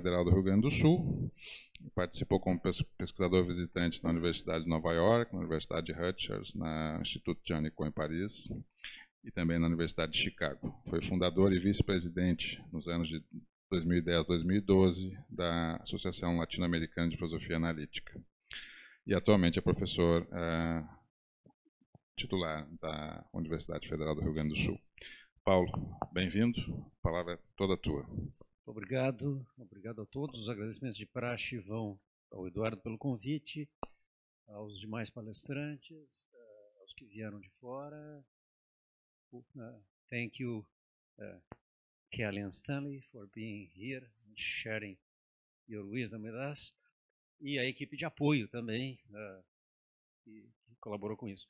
Federal do Rio Grande do Sul. Participou como pesquisador visitante na Universidade de Nova York, na Universidade de Rutgers, no Instituto Janicot em Paris e também na Universidade de Chicago. Foi fundador e vice-presidente nos anos de 2010 a 2012 da Associação Latino-Americana de Filosofia Analítica. E atualmente é professor uh, titular da Universidade Federal do Rio Grande do Sul. Paulo, bem-vindo. A palavra é toda tua. Obrigado, obrigado a todos. Os agradecimentos de praxe vão ao Eduardo pelo convite, aos demais palestrantes, eh, aos que vieram de fora. Eh, thank you, uh, Kelly and Stanley, for being here and sharing your wisdom with us. E a equipe de apoio também, que, que colaborou com isso.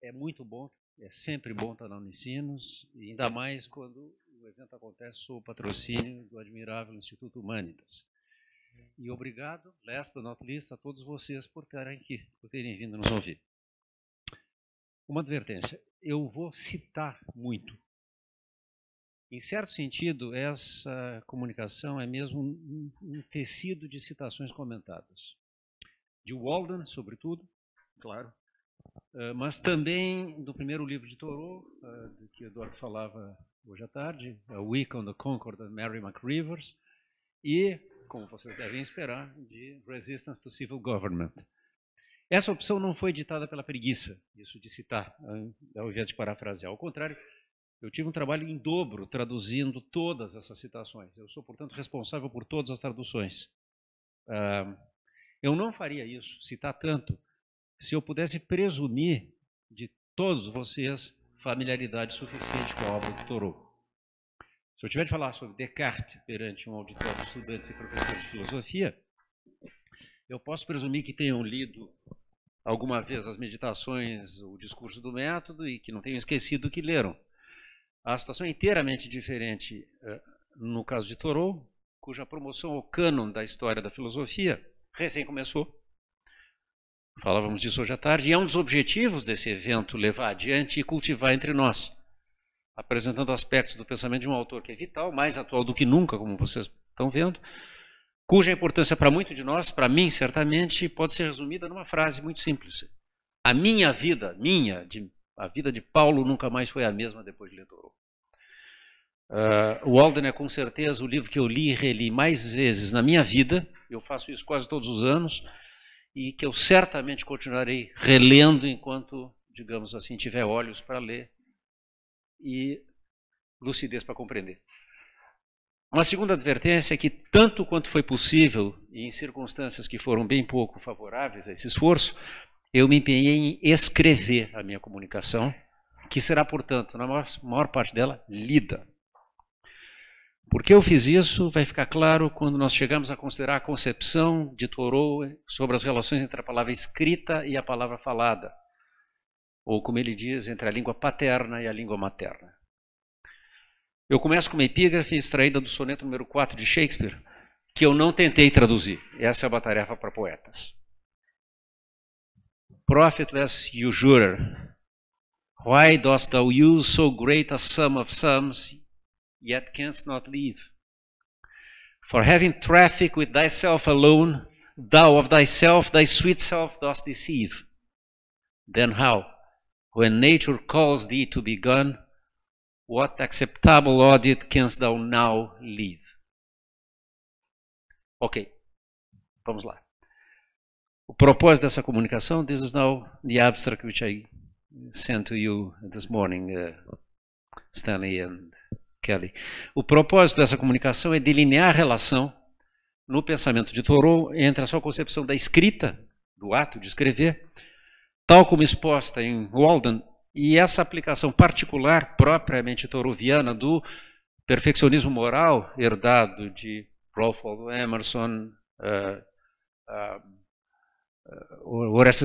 É muito bom, é sempre bom estar na Unicinos, e ainda mais quando o evento acontece sob o patrocínio do admirável Instituto Humanitas. E obrigado, last but not least, a todos vocês por terem, aqui, por terem vindo nos ouvir. Uma advertência, eu vou citar muito. Em certo sentido, essa comunicação é mesmo um, um tecido de citações comentadas. De Walden, sobretudo, claro, eh, mas também do primeiro livro de Thoreau, eh, que Eduardo falava hoje à tarde, a é Week on the Concord and Mary McRivers, e, como vocês devem esperar, de Resistance to Civil Government. Essa opção não foi ditada pela preguiça, isso de citar, eh, ao invés de parafrasear. Ao contrário, eu tive um trabalho em dobro traduzindo todas essas citações. Eu sou, portanto, responsável por todas as traduções. eu não faria isso, citar tanto, se eu pudesse presumir de todos vocês familiaridade suficiente com a obra do Thoreau. Se eu tiver de falar sobre Descartes perante um auditório de estudantes e professores de filosofia, eu posso presumir que tenham lido alguma vez as meditações, o discurso do método e que não tenham esquecido o que leram. A situação é inteiramente diferente eh, no caso de Thoreau, cuja promoção ao cânon da história da filosofia recém começou Falávamos disso hoje à tarde, e é um dos objetivos desse evento levar adiante e cultivar entre nós, apresentando aspectos do pensamento de um autor que é vital, mais atual do que nunca, como vocês estão vendo, cuja importância para muito de nós, para mim certamente, pode ser resumida numa frase muito simples: A minha vida, minha, de, a vida de Paulo nunca mais foi a mesma depois de ler Uh, o Alden é com certeza o livro que eu li e reli mais vezes na minha vida, eu faço isso quase todos os anos e que eu certamente continuarei relendo enquanto, digamos assim, tiver olhos para ler e lucidez para compreender. Uma segunda advertência é que, tanto quanto foi possível, e em circunstâncias que foram bem pouco favoráveis a esse esforço, eu me empenhei em escrever a minha comunicação, que será, portanto, na maior, maior parte dela, lida. Por que eu fiz isso vai ficar claro quando nós chegamos a considerar a concepção de Thoreau sobre as relações entre a palavra escrita e a palavra falada, ou como ele diz, entre a língua paterna e a língua materna. Eu começo com uma epígrafe extraída do soneto número 4 de Shakespeare, que eu não tentei traduzir. Essa é uma tarefa para poetas. Profitless usurer, why dost thou use so great a sum of sums yet canst not leave. For having traffic with thyself alone, thou of thyself thy sweet self dost deceive. Then how, when nature calls thee to be gone, what acceptable audit canst thou now leave? Ok, vamos lá. O propósito dessa comunicação, this is now the abstract which I sent to you this morning, uh, Stanley and Kelly. O propósito dessa comunicação é delinear a relação no pensamento de Thoreau entre a sua concepção da escrita, do ato de escrever, tal como exposta em Walden, e essa aplicação particular, propriamente toroviana, do perfeccionismo moral herdado de Ralph Waldo Emerson, uh, uh,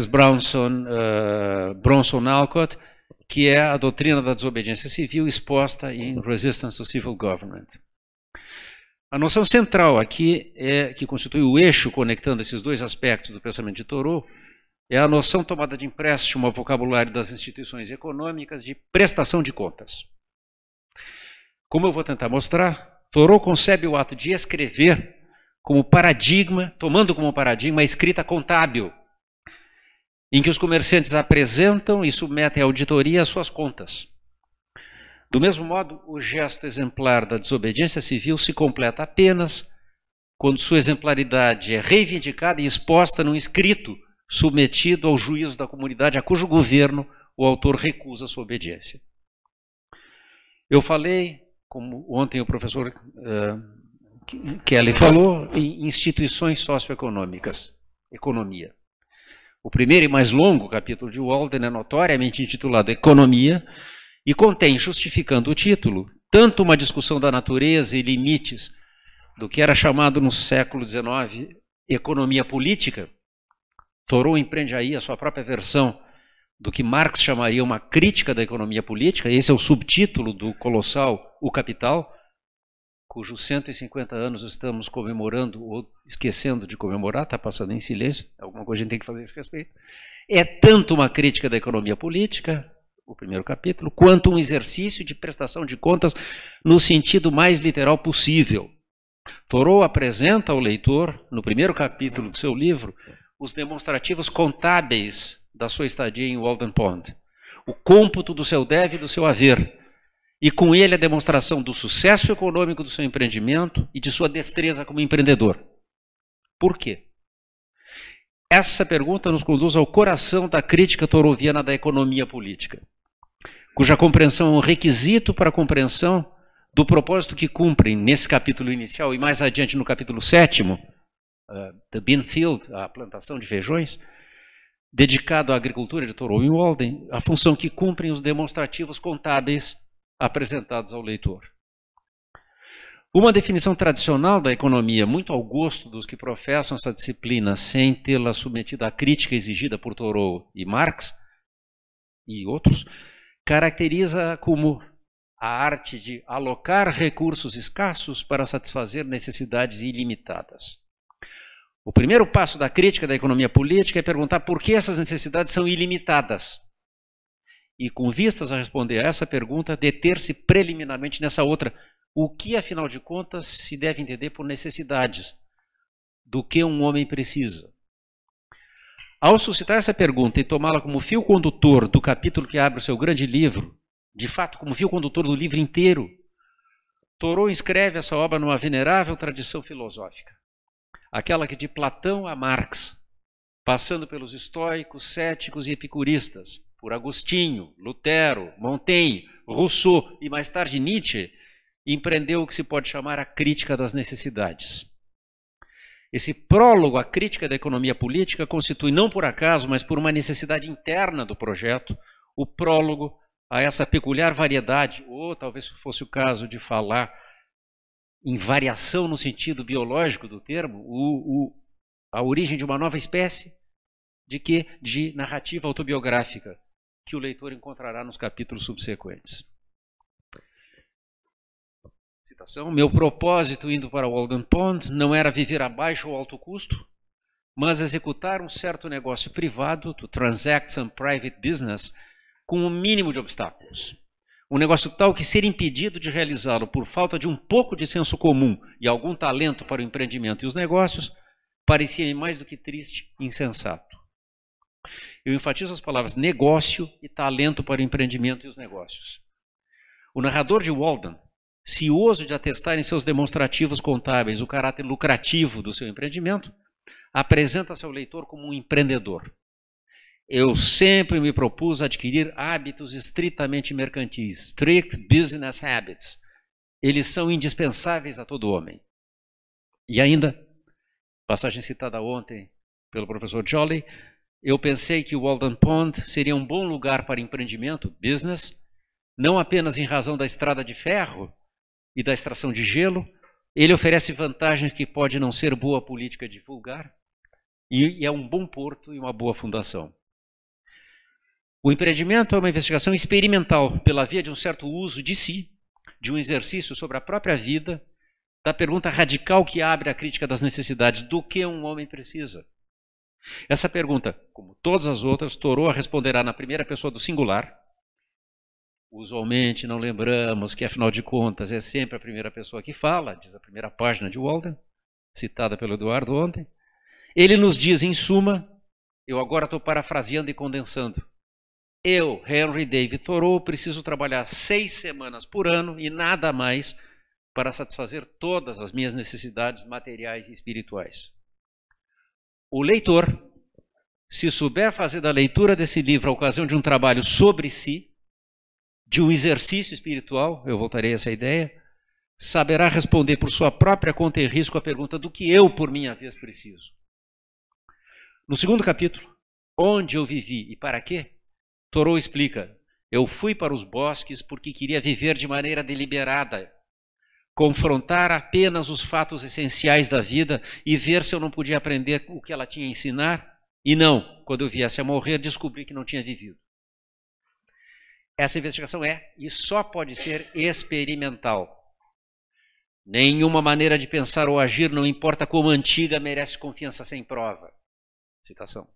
Brownson, uh, Bronson Alcott, que é a doutrina da desobediência civil exposta em Resistance to Civil Government. A noção central aqui, é, que constitui o eixo conectando esses dois aspectos do pensamento de Thoreau, é a noção tomada de empréstimo ao vocabulário das instituições econômicas de prestação de contas. Como eu vou tentar mostrar, Thoreau concebe o ato de escrever como paradigma, tomando como paradigma a escrita contábil, em que os comerciantes apresentam e submetem à auditoria as suas contas. Do mesmo modo, o gesto exemplar da desobediência civil se completa apenas quando sua exemplaridade é reivindicada e exposta num escrito submetido ao juízo da comunidade a cujo governo o autor recusa sua obediência. Eu falei, como ontem o professor uh, Kelly falou, em instituições socioeconômicas, economia. O primeiro e mais longo capítulo de Walden é notoriamente intitulado Economia e contém, justificando o título, tanto uma discussão da natureza e limites do que era chamado no século XIX economia política. Thoreau empreende aí a sua própria versão do que Marx chamaria uma crítica da economia política, esse é o subtítulo do colossal O Capital, cujos 150 anos estamos comemorando ou esquecendo de comemorar, está passando em silêncio, alguma coisa a gente tem que fazer a esse respeito, é tanto uma crítica da economia política, o primeiro capítulo, quanto um exercício de prestação de contas no sentido mais literal possível. Thoreau apresenta ao leitor, no primeiro capítulo do seu livro, os demonstrativos contábeis da sua estadia em Walden Pond, o cômputo do seu deve e do seu haver, e com ele a demonstração do sucesso econômico do seu empreendimento e de sua destreza como empreendedor. Por quê? Essa pergunta nos conduz ao coração da crítica toroviana da economia política, cuja compreensão é um requisito para a compreensão do propósito que cumprem nesse capítulo inicial e mais adiante no capítulo sétimo, uh, The Bean Field, a plantação de feijões, dedicado à agricultura de Toro e Walden, a função que cumprem os demonstrativos contábeis apresentados ao leitor. Uma definição tradicional da economia, muito ao gosto dos que professam essa disciplina sem tê-la submetida à crítica exigida por Thoreau e Marx e outros, caracteriza como a arte de alocar recursos escassos para satisfazer necessidades ilimitadas. O primeiro passo da crítica da economia política é perguntar por que essas necessidades são ilimitadas e com vistas a responder a essa pergunta, deter-se preliminarmente nessa outra. O que, afinal de contas, se deve entender por necessidades? Do que um homem precisa? Ao suscitar essa pergunta e tomá-la como fio condutor do capítulo que abre o seu grande livro, de fato, como fio condutor do livro inteiro, Thoreau escreve essa obra numa venerável tradição filosófica, aquela que de Platão a Marx, passando pelos estoicos, céticos e epicuristas, por Agostinho, Lutero, Montaigne, Rousseau e mais tarde Nietzsche, empreendeu o que se pode chamar a crítica das necessidades. Esse prólogo à crítica da economia política constitui, não por acaso, mas por uma necessidade interna do projeto, o prólogo a essa peculiar variedade, ou talvez fosse o caso de falar em variação no sentido biológico do termo, o, o, a origem de uma nova espécie de que de narrativa autobiográfica, que o leitor encontrará nos capítulos subsequentes. Citação: Meu propósito indo para Walden Pond não era viver a baixo ou alto custo, mas executar um certo negócio privado, to transact some private business, com o um mínimo de obstáculos. Um negócio tal que ser impedido de realizá-lo por falta de um pouco de senso comum e algum talento para o empreendimento e os negócios, parecia mais do que triste e insensato. Eu enfatizo as palavras negócio e talento para o empreendimento e os negócios. O narrador de Walden, cioso de atestar em seus demonstrativos contábeis o caráter lucrativo do seu empreendimento, apresenta-se ao leitor como um empreendedor. Eu sempre me propus adquirir hábitos estritamente mercantis, strict business habits. Eles são indispensáveis a todo homem. E ainda, passagem citada ontem pelo professor Jolly, eu pensei que o Walden Pond seria um bom lugar para empreendimento, business, não apenas em razão da estrada de ferro e da extração de gelo, ele oferece vantagens que pode não ser boa política divulgar, e é um bom porto e uma boa fundação. O empreendimento é uma investigação experimental pela via de um certo uso de si, de um exercício sobre a própria vida, da pergunta radical que abre a crítica das necessidades do que um homem precisa. Essa pergunta, como todas as outras, Toroa responderá na primeira pessoa do singular. Usualmente não lembramos que, afinal de contas, é sempre a primeira pessoa que fala, diz a primeira página de Walden, citada pelo Eduardo ontem. Ele nos diz, em suma, eu agora estou parafraseando e condensando. Eu, Henry David Thoreau, preciso trabalhar seis semanas por ano e nada mais para satisfazer todas as minhas necessidades materiais e espirituais o leitor, se souber fazer da leitura desse livro a ocasião de um trabalho sobre si, de um exercício espiritual, eu voltarei a essa ideia, saberá responder por sua própria conta e risco a pergunta do que eu, por minha vez, preciso. No segundo capítulo, Onde eu vivi e para quê? Torou explica: Eu fui para os bosques porque queria viver de maneira deliberada, confrontar apenas os fatos essenciais da vida e ver se eu não podia aprender o que ela tinha a ensinar. E não, quando eu viesse a morrer, descobri que não tinha vivido. Essa investigação é e só pode ser experimental. Nenhuma maneira de pensar ou agir, não importa como antiga, merece confiança sem prova. Citação.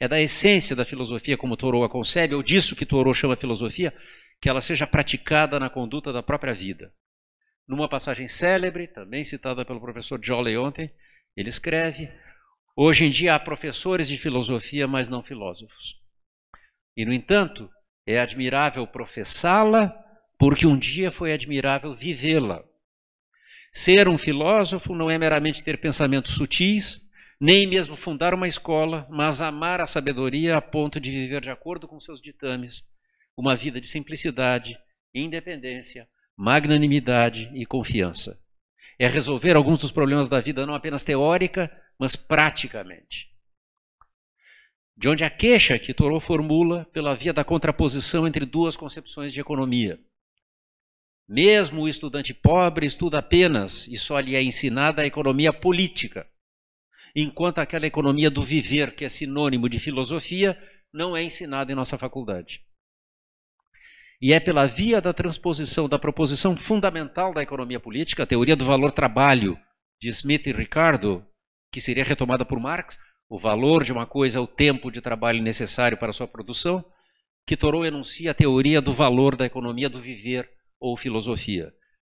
É da essência da filosofia como Thoreau a concebe, ou disso que Thoreau chama filosofia, que ela seja praticada na conduta da própria vida. Numa passagem célebre, também citada pelo professor Jolly ontem, ele escreve: Hoje em dia há professores de filosofia, mas não filósofos. E, no entanto, é admirável professá-la, porque um dia foi admirável vivê-la. Ser um filósofo não é meramente ter pensamentos sutis, nem mesmo fundar uma escola, mas amar a sabedoria a ponto de viver de acordo com seus ditames, uma vida de simplicidade, independência, magnanimidade e confiança. É resolver alguns dos problemas da vida, não apenas teórica, mas praticamente. De onde a queixa que Thoreau formula pela via da contraposição entre duas concepções de economia. Mesmo o estudante pobre estuda apenas e só lhe é ensinada a economia política, enquanto aquela economia do viver, que é sinônimo de filosofia, não é ensinada em nossa faculdade. E é pela via da transposição da proposição fundamental da economia política, a teoria do valor trabalho de Smith e Ricardo, que seria retomada por Marx, o valor de uma coisa é o tempo de trabalho necessário para sua produção, que Thoreau enuncia a teoria do valor da economia do viver ou filosofia.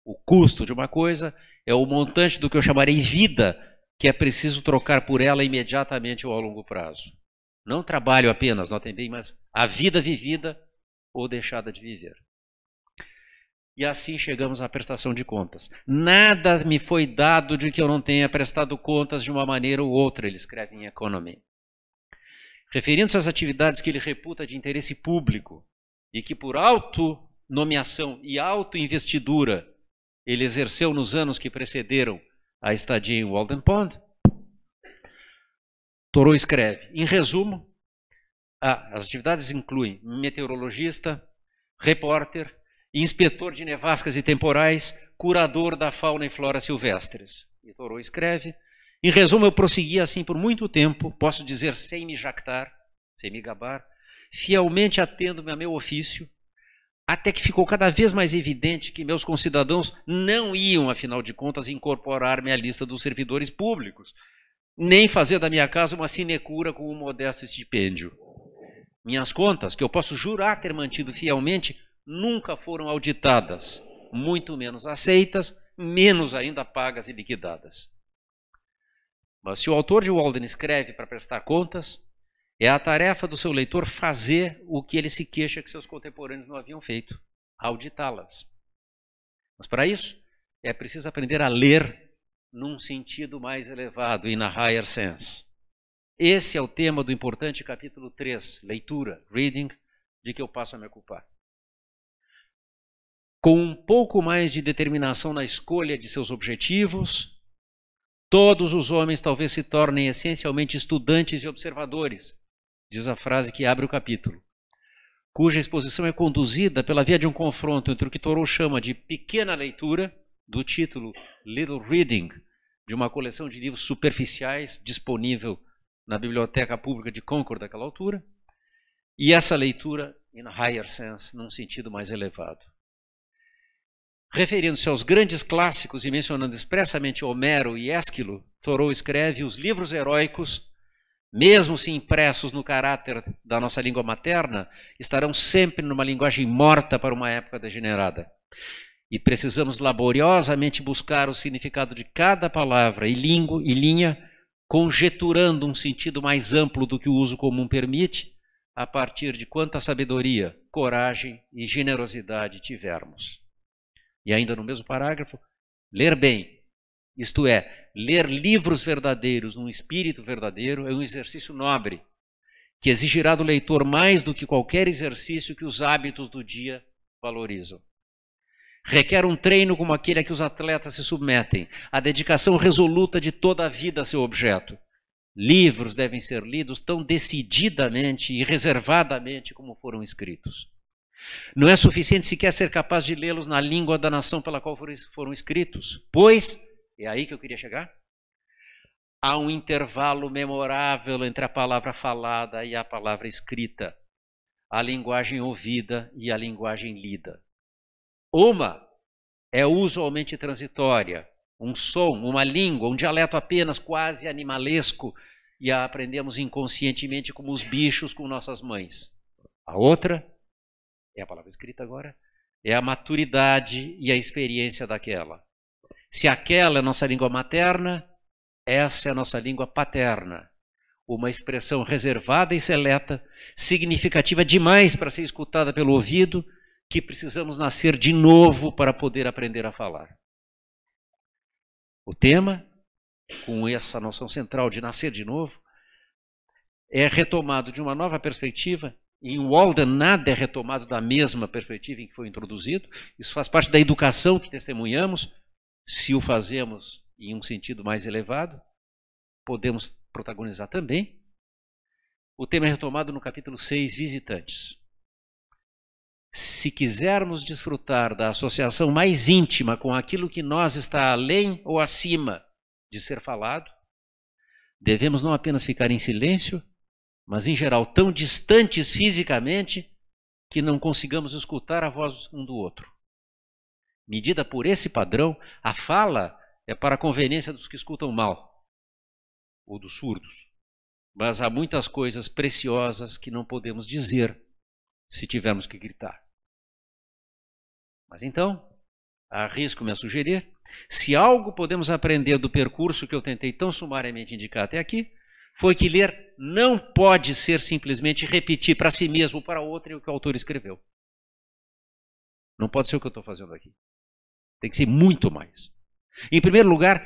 O custo de uma coisa é o montante do que eu chamarei vida, que é preciso trocar por ela imediatamente ou a longo prazo. Não trabalho apenas, notem bem, mas a vida vivida ou deixada de viver. E assim chegamos à prestação de contas. Nada me foi dado de que eu não tenha prestado contas de uma maneira ou outra, ele escreve em Economy. Referindo-se às atividades que ele reputa de interesse público e que por auto-nomeação e auto-investidura ele exerceu nos anos que precederam a estadia em Walden Pond, Thoreau escreve: em resumo, ah, as atividades incluem meteorologista, repórter, inspetor de nevascas e temporais, curador da fauna e flora silvestres. E Thoreau escreve. Em resumo, eu prossegui assim por muito tempo, posso dizer sem me jactar, sem me gabar, fielmente atendo-me a meu ofício, até que ficou cada vez mais evidente que meus concidadãos não iam, afinal de contas, incorporar-me à lista dos servidores públicos, nem fazer da minha casa uma sinecura com um modesto estipêndio. Minhas contas, que eu posso jurar ter mantido fielmente, nunca foram auditadas, muito menos aceitas, menos ainda pagas e liquidadas. Mas se o autor de Walden escreve para prestar contas, é a tarefa do seu leitor fazer o que ele se queixa que seus contemporâneos não haviam feito, auditá-las. Mas para isso, é preciso aprender a ler num sentido mais elevado, e na higher sense. Esse é o tema do importante capítulo 3, leitura, reading, de que eu passo a me ocupar. Com um pouco mais de determinação na escolha de seus objetivos, todos os homens talvez se tornem essencialmente estudantes e observadores, diz a frase que abre o capítulo, cuja exposição é conduzida pela via de um confronto entre o que Thoreau chama de pequena leitura, do título Little Reading, de uma coleção de livros superficiais disponível na Biblioteca Pública de Concord daquela altura, e essa leitura in higher sense, num sentido mais elevado. Referindo-se aos grandes clássicos e mencionando expressamente Homero e Ésquilo, Thoreau escreve os livros heróicos, mesmo se impressos no caráter da nossa língua materna, estarão sempre numa linguagem morta para uma época degenerada. E precisamos laboriosamente buscar o significado de cada palavra e, lingu, e linha conjeturando um sentido mais amplo do que o uso comum permite, a partir de quanta sabedoria, coragem e generosidade tivermos. E ainda no mesmo parágrafo, ler bem, isto é, ler livros verdadeiros num espírito verdadeiro, é um exercício nobre, que exigirá do leitor mais do que qualquer exercício que os hábitos do dia valorizam. Requer um treino como aquele a que os atletas se submetem, a dedicação resoluta de toda a vida a seu objeto. Livros devem ser lidos tão decididamente e reservadamente como foram escritos. Não é suficiente sequer ser capaz de lê-los na língua da nação pela qual foram escritos, pois, é aí que eu queria chegar, há um intervalo memorável entre a palavra falada e a palavra escrita, a linguagem ouvida e a linguagem lida. Uma é usualmente transitória, um som, uma língua, um dialeto apenas quase animalesco e a aprendemos inconscientemente como os bichos com nossas mães. A outra é a palavra escrita agora, é a maturidade e a experiência daquela. Se aquela é nossa língua materna, essa é a nossa língua paterna. Uma expressão reservada e seleta, significativa demais para ser escutada pelo ouvido, que precisamos nascer de novo para poder aprender a falar. O tema, com essa noção central de nascer de novo, é retomado de uma nova perspectiva. Em Walden, nada é retomado da mesma perspectiva em que foi introduzido. Isso faz parte da educação que testemunhamos. Se o fazemos em um sentido mais elevado, podemos protagonizar também. O tema é retomado no capítulo 6, Visitantes se quisermos desfrutar da associação mais íntima com aquilo que nós está além ou acima de ser falado, devemos não apenas ficar em silêncio, mas em geral tão distantes fisicamente que não consigamos escutar a voz um do outro. Medida por esse padrão, a fala é para a conveniência dos que escutam mal ou dos surdos. Mas há muitas coisas preciosas que não podemos dizer se tivermos que gritar. Mas então, arrisco-me a sugerir, se algo podemos aprender do percurso que eu tentei tão sumariamente indicar até aqui, foi que ler não pode ser simplesmente repetir para si mesmo, ou para outro, o que o autor escreveu. Não pode ser o que eu estou fazendo aqui. Tem que ser muito mais. Em primeiro lugar,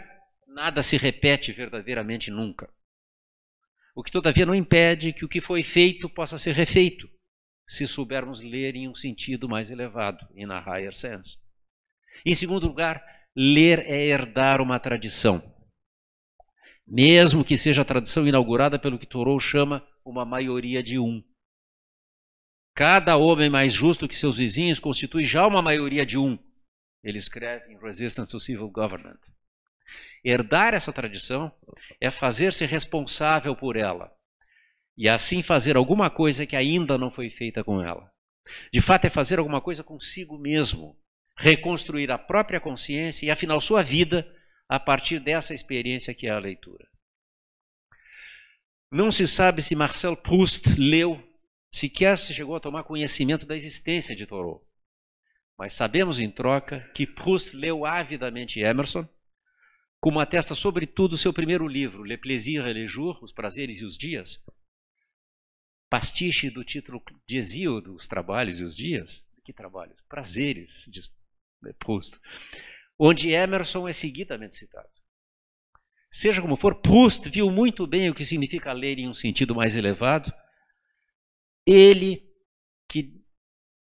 nada se repete verdadeiramente nunca. O que, todavia, não impede que o que foi feito possa ser refeito se soubermos ler em um sentido mais elevado, in a higher sense. Em segundo lugar, ler é herdar uma tradição. Mesmo que seja a tradição inaugurada pelo que Thoreau chama uma maioria de um. Cada homem mais justo que seus vizinhos constitui já uma maioria de um. Ele escreve em Resistance to Civil Government. Herdar essa tradição é fazer-se responsável por ela, e assim fazer alguma coisa que ainda não foi feita com ela. De fato, é fazer alguma coisa consigo mesmo, reconstruir a própria consciência e, afinal, sua vida a partir dessa experiência que é a leitura. Não se sabe se Marcel Proust leu, sequer se chegou a tomar conhecimento da existência de Thoreau. Mas sabemos, em troca, que Proust leu avidamente Emerson, como atesta sobretudo seu primeiro livro, Le Plaisir et le Jour, Os Prazeres e os Dias, pastiche do título de Hesíodo, os trabalhos e os dias. Que trabalhos? Prazeres, diz é, Proust. Onde Emerson é seguidamente citado. Seja como for, Proust viu muito bem o que significa ler em um sentido mais elevado. Ele, que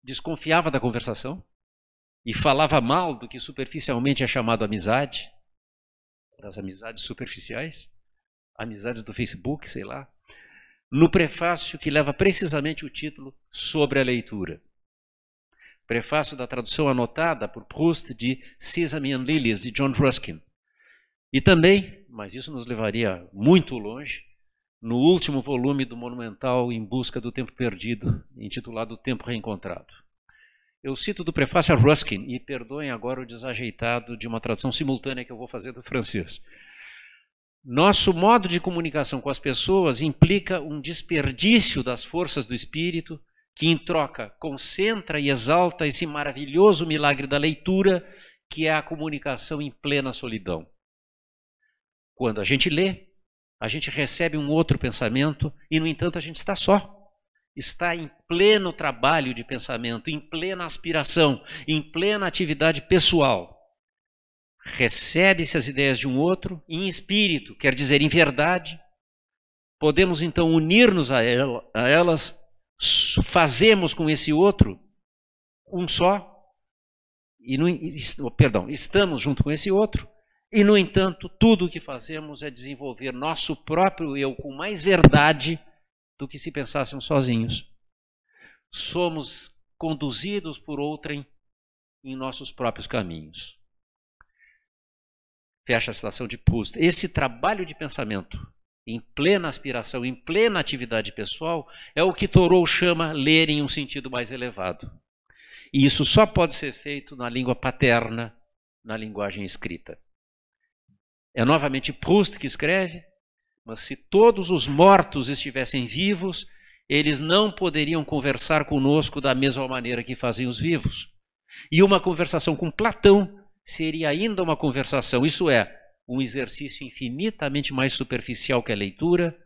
desconfiava da conversação e falava mal do que superficialmente é chamado amizade, das amizades superficiais, amizades do Facebook, sei lá, no prefácio que leva precisamente o título Sobre a Leitura. Prefácio da tradução anotada por Proust de Sesame and Lilies, de John Ruskin. E também, mas isso nos levaria muito longe, no último volume do monumental Em Busca do Tempo Perdido, intitulado O Tempo Reencontrado. Eu cito do prefácio a Ruskin, e perdoem agora o desajeitado de uma tradução simultânea que eu vou fazer do francês. Nosso modo de comunicação com as pessoas implica um desperdício das forças do espírito, que em troca concentra e exalta esse maravilhoso milagre da leitura, que é a comunicação em plena solidão. Quando a gente lê, a gente recebe um outro pensamento e, no entanto, a gente está só. Está em pleno trabalho de pensamento, em plena aspiração, em plena atividade pessoal recebe-se as ideias de um outro em espírito, quer dizer, em verdade. Podemos então unir-nos a, a elas, fazemos com esse outro um só, e no, oh, perdão, estamos junto com esse outro, e no entanto, tudo o que fazemos é desenvolver nosso próprio eu com mais verdade do que se pensássemos sozinhos. Somos conduzidos por outrem em nossos próprios caminhos fecha a citação de Proust. Esse trabalho de pensamento, em plena aspiração, em plena atividade pessoal, é o que Thoreau chama ler em um sentido mais elevado. E isso só pode ser feito na língua paterna, na linguagem escrita. É novamente Proust que escreve, mas se todos os mortos estivessem vivos, eles não poderiam conversar conosco da mesma maneira que fazem os vivos. E uma conversação com Platão seria ainda uma conversação, isso é, um exercício infinitamente mais superficial que a leitura,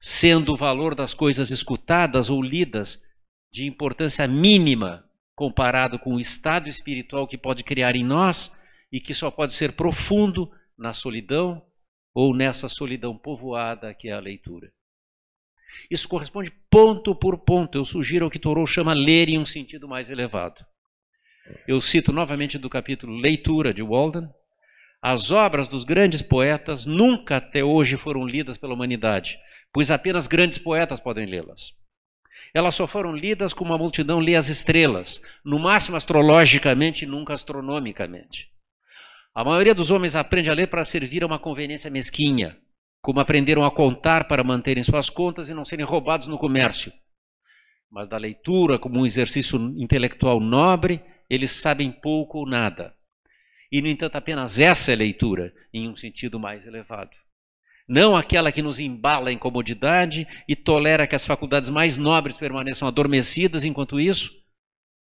sendo o valor das coisas escutadas ou lidas de importância mínima comparado com o estado espiritual que pode criar em nós e que só pode ser profundo na solidão ou nessa solidão povoada que é a leitura. Isso corresponde ponto por ponto. Eu sugiro ao que Thoreau chama ler em um sentido mais elevado. Eu cito novamente do capítulo Leitura de Walden. As obras dos grandes poetas nunca até hoje foram lidas pela humanidade, pois apenas grandes poetas podem lê-las. Elas só foram lidas como a multidão lê as estrelas, no máximo astrologicamente, nunca astronomicamente. A maioria dos homens aprende a ler para servir a uma conveniência mesquinha, como aprenderam a contar para manterem suas contas e não serem roubados no comércio. Mas da leitura, como um exercício intelectual nobre, eles sabem pouco ou nada. E, no entanto, apenas essa é leitura, em um sentido mais elevado. Não aquela que nos embala em comodidade e tolera que as faculdades mais nobres permaneçam adormecidas enquanto isso,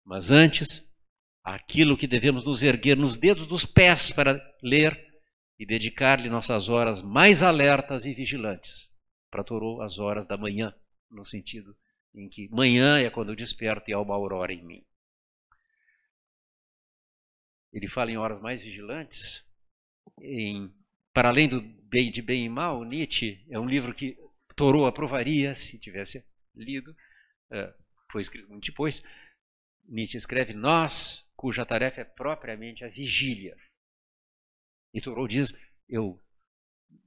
mas antes, aquilo que devemos nos erguer nos dedos dos pés para ler e dedicar-lhe nossas horas mais alertas e vigilantes. Para Torou, as horas da manhã, no sentido em que manhã é quando eu desperto e há uma aurora em mim ele fala em horas mais vigilantes, em Para Além do Bem de Bem e Mal, Nietzsche é um livro que Torou aprovaria se tivesse lido, eh, foi escrito muito depois. Nietzsche escreve: Nós, cuja tarefa é propriamente a vigília. E Thoreau diz: Eu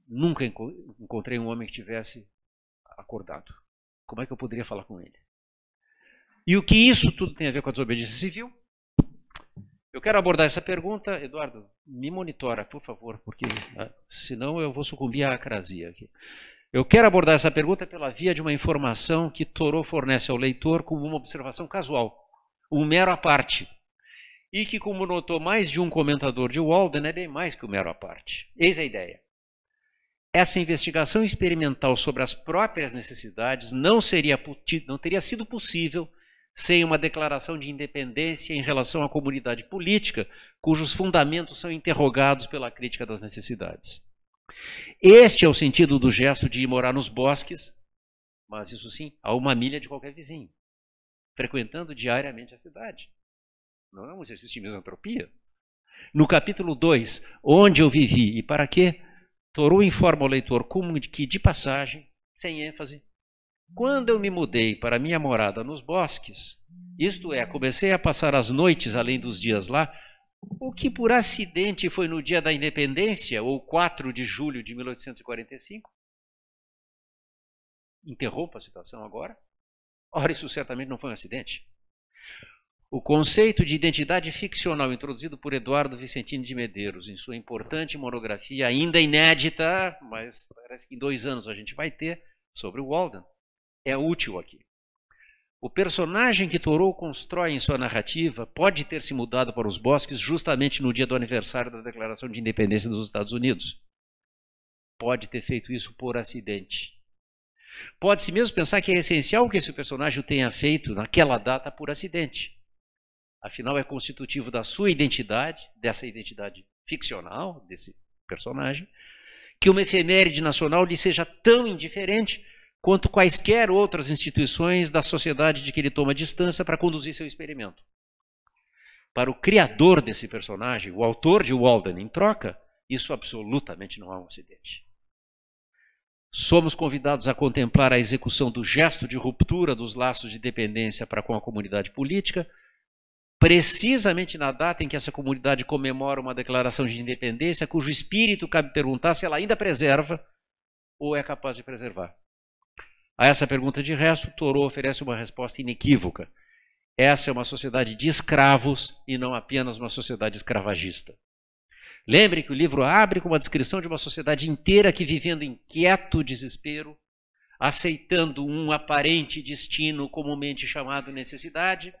nunca encontrei um homem que tivesse acordado. Como é que eu poderia falar com ele? E o que isso tudo tem a ver com a desobediência civil? Eu quero abordar essa pergunta, Eduardo, me monitora, por favor, porque ah, senão eu vou sucumbir à acrasia aqui. Eu quero abordar essa pergunta pela via de uma informação que Toró fornece ao leitor como uma observação casual, um mero à parte. E que, como notou mais de um comentador de Walden, é bem mais que um mero à parte. Eis a ideia. Essa investigação experimental sobre as próprias necessidades não, seria, não teria sido possível sem uma declaração de independência em relação à comunidade política, cujos fundamentos são interrogados pela crítica das necessidades. Este é o sentido do gesto de ir morar nos bosques, mas isso sim, a uma milha de qualquer vizinho, frequentando diariamente a cidade. Não é um exercício de misantropia. No capítulo 2, Onde eu vivi e para quê, Toru informa ao leitor como que, de passagem, sem ênfase, quando eu me mudei para minha morada nos bosques, isto é, comecei a passar as noites além dos dias lá, o que por acidente foi no dia da independência, ou 4 de julho de 1845, interrompa a citação agora. Ora, isso certamente não foi um acidente. O conceito de identidade ficcional introduzido por Eduardo Vicentino de Medeiros em sua importante monografia, ainda inédita, mas parece que em dois anos a gente vai ter, sobre o Walden, é útil aqui. O personagem que Thoreau constrói em sua narrativa pode ter se mudado para os bosques justamente no dia do aniversário da Declaração de Independência dos Estados Unidos. Pode ter feito isso por acidente. Pode-se mesmo pensar que é essencial que esse personagem tenha feito naquela data por acidente. Afinal, é constitutivo da sua identidade, dessa identidade ficcional, desse personagem, que uma efeméride nacional lhe seja tão indiferente quanto quaisquer outras instituições da sociedade de que ele toma distância para conduzir seu experimento. Para o criador desse personagem, o autor de Walden, em troca, isso absolutamente não é um acidente. Somos convidados a contemplar a execução do gesto de ruptura dos laços de dependência para com a comunidade política, precisamente na data em que essa comunidade comemora uma declaração de independência, cujo espírito cabe perguntar se ela ainda preserva ou é capaz de preservar. A essa pergunta de resto, Toró oferece uma resposta inequívoca. Essa é uma sociedade de escravos e não apenas uma sociedade escravagista. Lembre que o livro abre com uma descrição de uma sociedade inteira que, vivendo em quieto desespero, aceitando um aparente destino comumente chamado necessidade,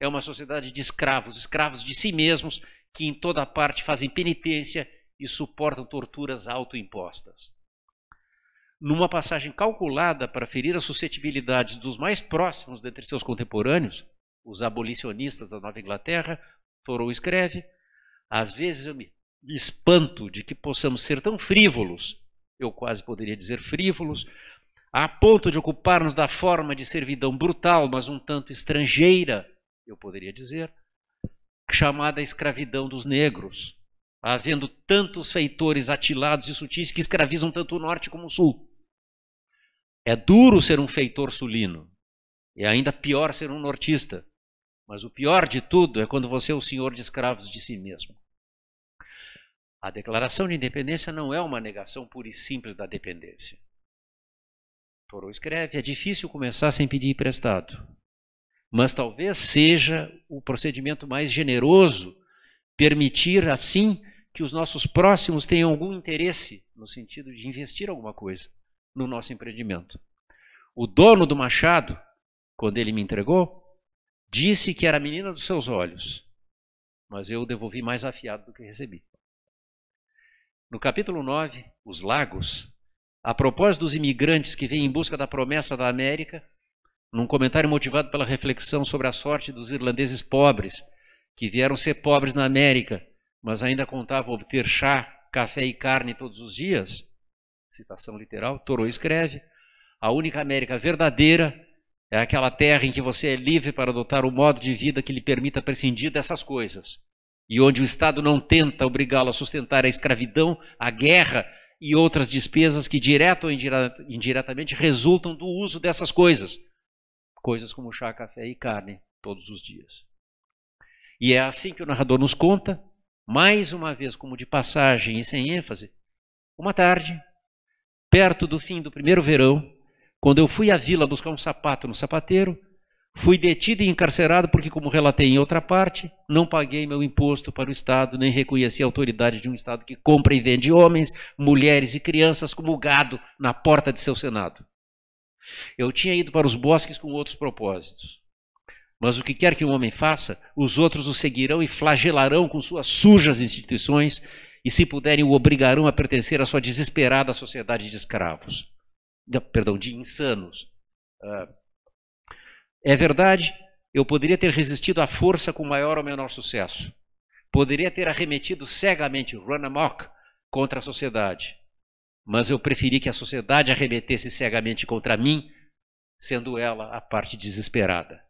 é uma sociedade de escravos, escravos de si mesmos, que em toda parte fazem penitência e suportam torturas autoimpostas numa passagem calculada para ferir a suscetibilidade dos mais próximos dentre seus contemporâneos, os abolicionistas da Nova Inglaterra, Thoreau escreve: Às vezes eu me espanto de que possamos ser tão frívolos, eu quase poderia dizer frívolos, a ponto de ocuparmos da forma de servidão brutal, mas um tanto estrangeira, eu poderia dizer, chamada escravidão dos negros, havendo tantos feitores atilados e sutis que escravizam tanto o norte como o sul. É duro ser um feitor sulino. É ainda pior ser um nortista. Mas o pior de tudo é quando você é o senhor de escravos de si mesmo. A declaração de independência não é uma negação pura e simples da dependência. Toro escreve: é difícil começar sem pedir emprestado. Mas talvez seja o procedimento mais generoso permitir assim que os nossos próximos tenham algum interesse no sentido de investir alguma coisa no nosso empreendimento. O dono do machado, quando ele me entregou, disse que era a menina dos seus olhos, mas eu devolvi mais afiado do que recebi. No capítulo 9, os lagos, a propósito dos imigrantes que vêm em busca da promessa da América, num comentário motivado pela reflexão sobre a sorte dos irlandeses pobres, que vieram ser pobres na América, mas ainda contavam obter chá, café e carne todos os dias, citação literal, Thoreau escreve: a única América verdadeira é aquela terra em que você é livre para adotar o modo de vida que lhe permita prescindir dessas coisas, e onde o Estado não tenta obrigá-lo a sustentar a escravidão, a guerra e outras despesas que, direto ou indiretamente, resultam do uso dessas coisas, coisas como chá, café e carne, todos os dias. E é assim que o narrador nos conta, mais uma vez, como de passagem e sem ênfase, uma tarde perto do fim do primeiro verão, quando eu fui à vila buscar um sapato no sapateiro, fui detido e encarcerado porque, como relatei em outra parte, não paguei meu imposto para o Estado, nem reconheci a autoridade de um Estado que compra e vende homens, mulheres e crianças como gado na porta de seu Senado. Eu tinha ido para os bosques com outros propósitos. Mas o que quer que um homem faça, os outros o seguirão e flagelarão com suas sujas instituições e, se puderem, o obrigarão a pertencer à sua desesperada sociedade de escravos, de, perdão, de insanos. Ah, é verdade, eu poderia ter resistido à força com maior ou menor sucesso. Poderia ter arremetido cegamente, run amok, contra a sociedade. Mas eu preferi que a sociedade arremetesse cegamente contra mim, sendo ela a parte desesperada.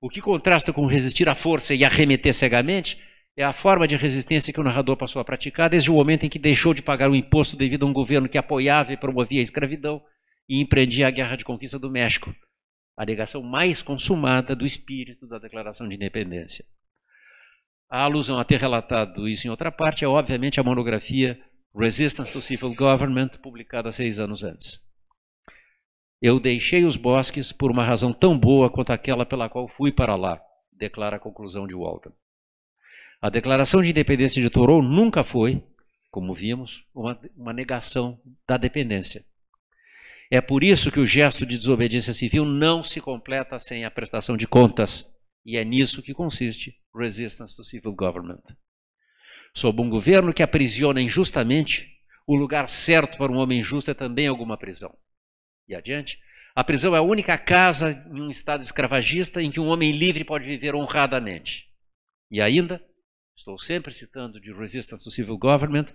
O que contrasta com resistir à força e arremeter cegamente é a forma de resistência que o narrador passou a praticar desde o momento em que deixou de pagar o imposto devido a um governo que apoiava e promovia a escravidão e empreendia a guerra de conquista do México, a negação mais consumada do espírito da Declaração de Independência. A alusão a ter relatado isso em outra parte é, obviamente, a monografia Resistance to Civil Government, publicada seis anos antes. Eu deixei os bosques por uma razão tão boa quanto aquela pela qual fui para lá, declara a conclusão de Walton. A declaração de independência de Toró nunca foi, como vimos, uma, uma negação da dependência. É por isso que o gesto de desobediência civil não se completa sem a prestação de contas. E é nisso que consiste Resistance to Civil Government. Sob um governo que aprisiona injustamente, o lugar certo para um homem justo é também alguma prisão. E adiante. A prisão é a única casa em um estado escravagista em que um homem livre pode viver honradamente. E ainda, estou sempre citando de Resistance to Civil Government,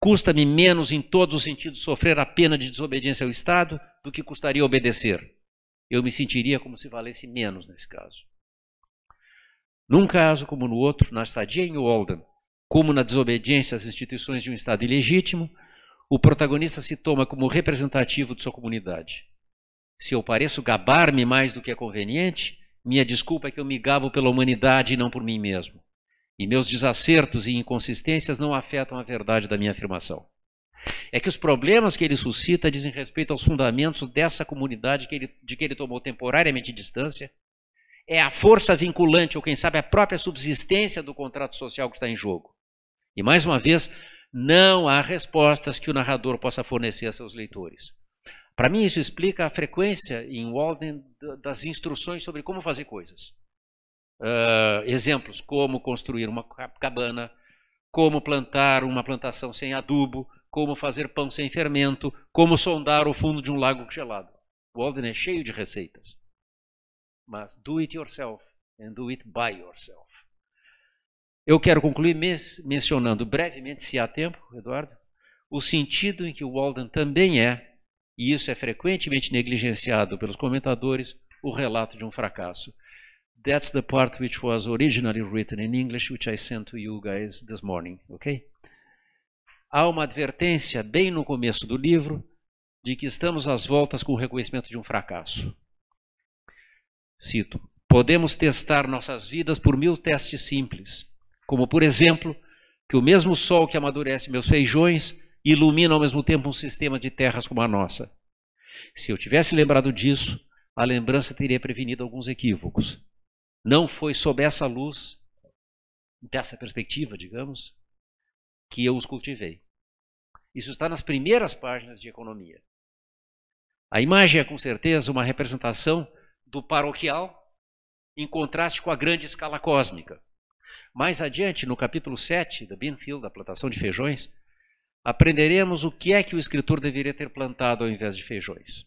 custa-me menos em todos os sentidos sofrer a pena de desobediência ao Estado do que custaria obedecer. Eu me sentiria como se valesse menos nesse caso. Num caso como no outro, na estadia em Walden, como na desobediência às instituições de um Estado ilegítimo, o protagonista se toma como representativo de sua comunidade. Se eu pareço gabar-me mais do que é conveniente, minha desculpa é que eu me gabo pela humanidade e não por mim mesmo e meus desacertos e inconsistências não afetam a verdade da minha afirmação. É que os problemas que ele suscita dizem respeito aos fundamentos dessa comunidade que ele, de que ele tomou temporariamente distância. É a força vinculante, ou quem sabe a própria subsistência do contrato social que está em jogo. E mais uma vez, não há respostas que o narrador possa fornecer a seus leitores. Para mim, isso explica a frequência em Walden das instruções sobre como fazer coisas uh, exemplos, como construir uma cabana, como plantar uma plantação sem adubo, como fazer pão sem fermento, como sondar o fundo de um lago gelado. Walden é cheio de receitas. Mas do it yourself and do it by yourself. Eu quero concluir mencionando brevemente, se há tempo, Eduardo, o sentido em que o Walden também é, e isso é frequentemente negligenciado pelos comentadores, o relato de um fracasso. That's the part which was originally written in English, which I sent to you guys this morning, ok? Há uma advertência bem no começo do livro de que estamos às voltas com o reconhecimento de um fracasso. Cito: Podemos testar nossas vidas por mil testes simples, como, por exemplo, que o mesmo sol que amadurece meus feijões ilumina ao mesmo tempo um sistema de terras como a nossa. Se eu tivesse lembrado disso, a lembrança teria prevenido alguns equívocos. Não foi sob essa luz, dessa perspectiva, digamos, que eu os cultivei. Isso está nas primeiras páginas de Economia. A imagem é, com certeza, uma representação do paroquial em contraste com a grande escala cósmica. Mais adiante, no capítulo 7 da Beanfield, da plantação de feijões, aprenderemos o que é que o escritor deveria ter plantado ao invés de feijões.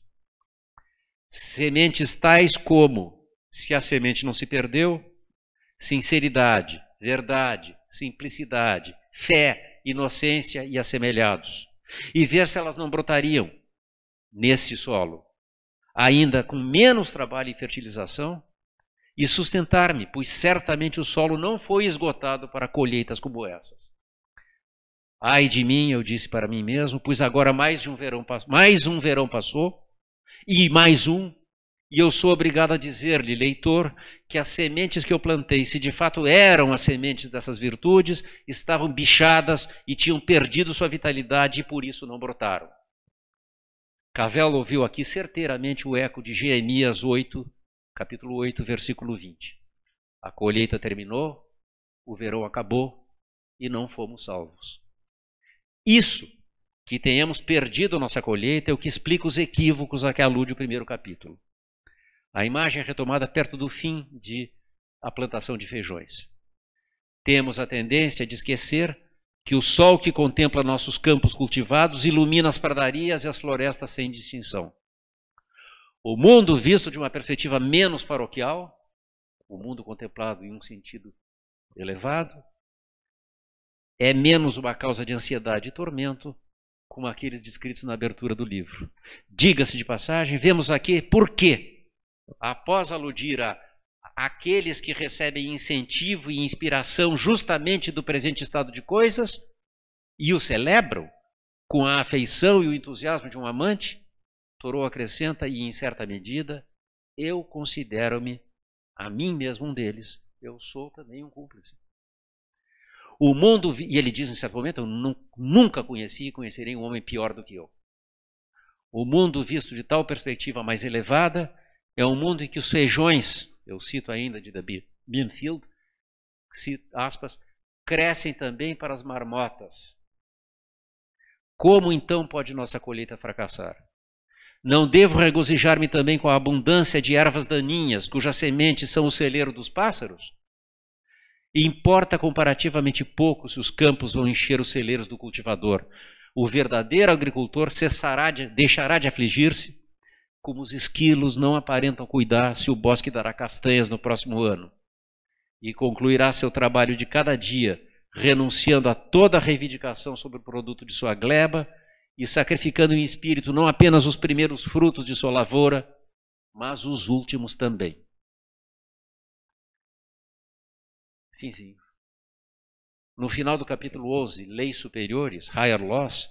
Sementes tais como se a semente não se perdeu, sinceridade, verdade, simplicidade, fé, inocência e assemelhados. E ver se elas não brotariam nesse solo, ainda com menos trabalho e fertilização, e sustentar-me, pois certamente o solo não foi esgotado para colheitas como essas. Ai de mim, eu disse para mim mesmo, pois agora mais de um verão, mais um verão passou e mais um e eu sou obrigado a dizer-lhe, leitor, que as sementes que eu plantei, se de fato eram as sementes dessas virtudes, estavam bichadas e tinham perdido sua vitalidade e por isso não brotaram. Cavelo ouviu aqui certeiramente o eco de Jeremias 8, capítulo 8, versículo 20. A colheita terminou, o verão acabou e não fomos salvos. Isso que tenhamos perdido nossa colheita é o que explica os equívocos a que alude o primeiro capítulo. A imagem é retomada perto do fim de a plantação de feijões. Temos a tendência de esquecer que o sol que contempla nossos campos cultivados ilumina as pradarias e as florestas sem distinção. O mundo visto de uma perspectiva menos paroquial, o mundo contemplado em um sentido elevado, é menos uma causa de ansiedade e tormento, como aqueles descritos na abertura do livro. Diga-se de passagem, vemos aqui por quê após aludir a aqueles que recebem incentivo e inspiração justamente do presente estado de coisas e o celebram com a afeição e o entusiasmo de um amante, Thoreau acrescenta e em certa medida eu considero-me a mim mesmo um deles, eu sou também um cúmplice. O mundo, e ele diz em certo momento, eu nunca conheci e conhecerei um homem pior do que eu. O mundo visto de tal perspectiva mais elevada é um mundo em que os feijões, eu cito ainda de David Binfield, aspas, crescem também para as marmotas. Como então pode nossa colheita fracassar? Não devo regozijar-me também com a abundância de ervas daninhas, cujas sementes são o celeiro dos pássaros? Importa comparativamente pouco se os campos vão encher os celeiros do cultivador. O verdadeiro agricultor cessará de, deixará de afligir-se como os esquilos não aparentam cuidar se o bosque dará castanhas no próximo ano. E concluirá seu trabalho de cada dia, renunciando a toda reivindicação sobre o produto de sua gleba e sacrificando em espírito não apenas os primeiros frutos de sua lavoura, mas os últimos também. Finzinho. No final do capítulo 11, Leis Superiores, Higher Laws,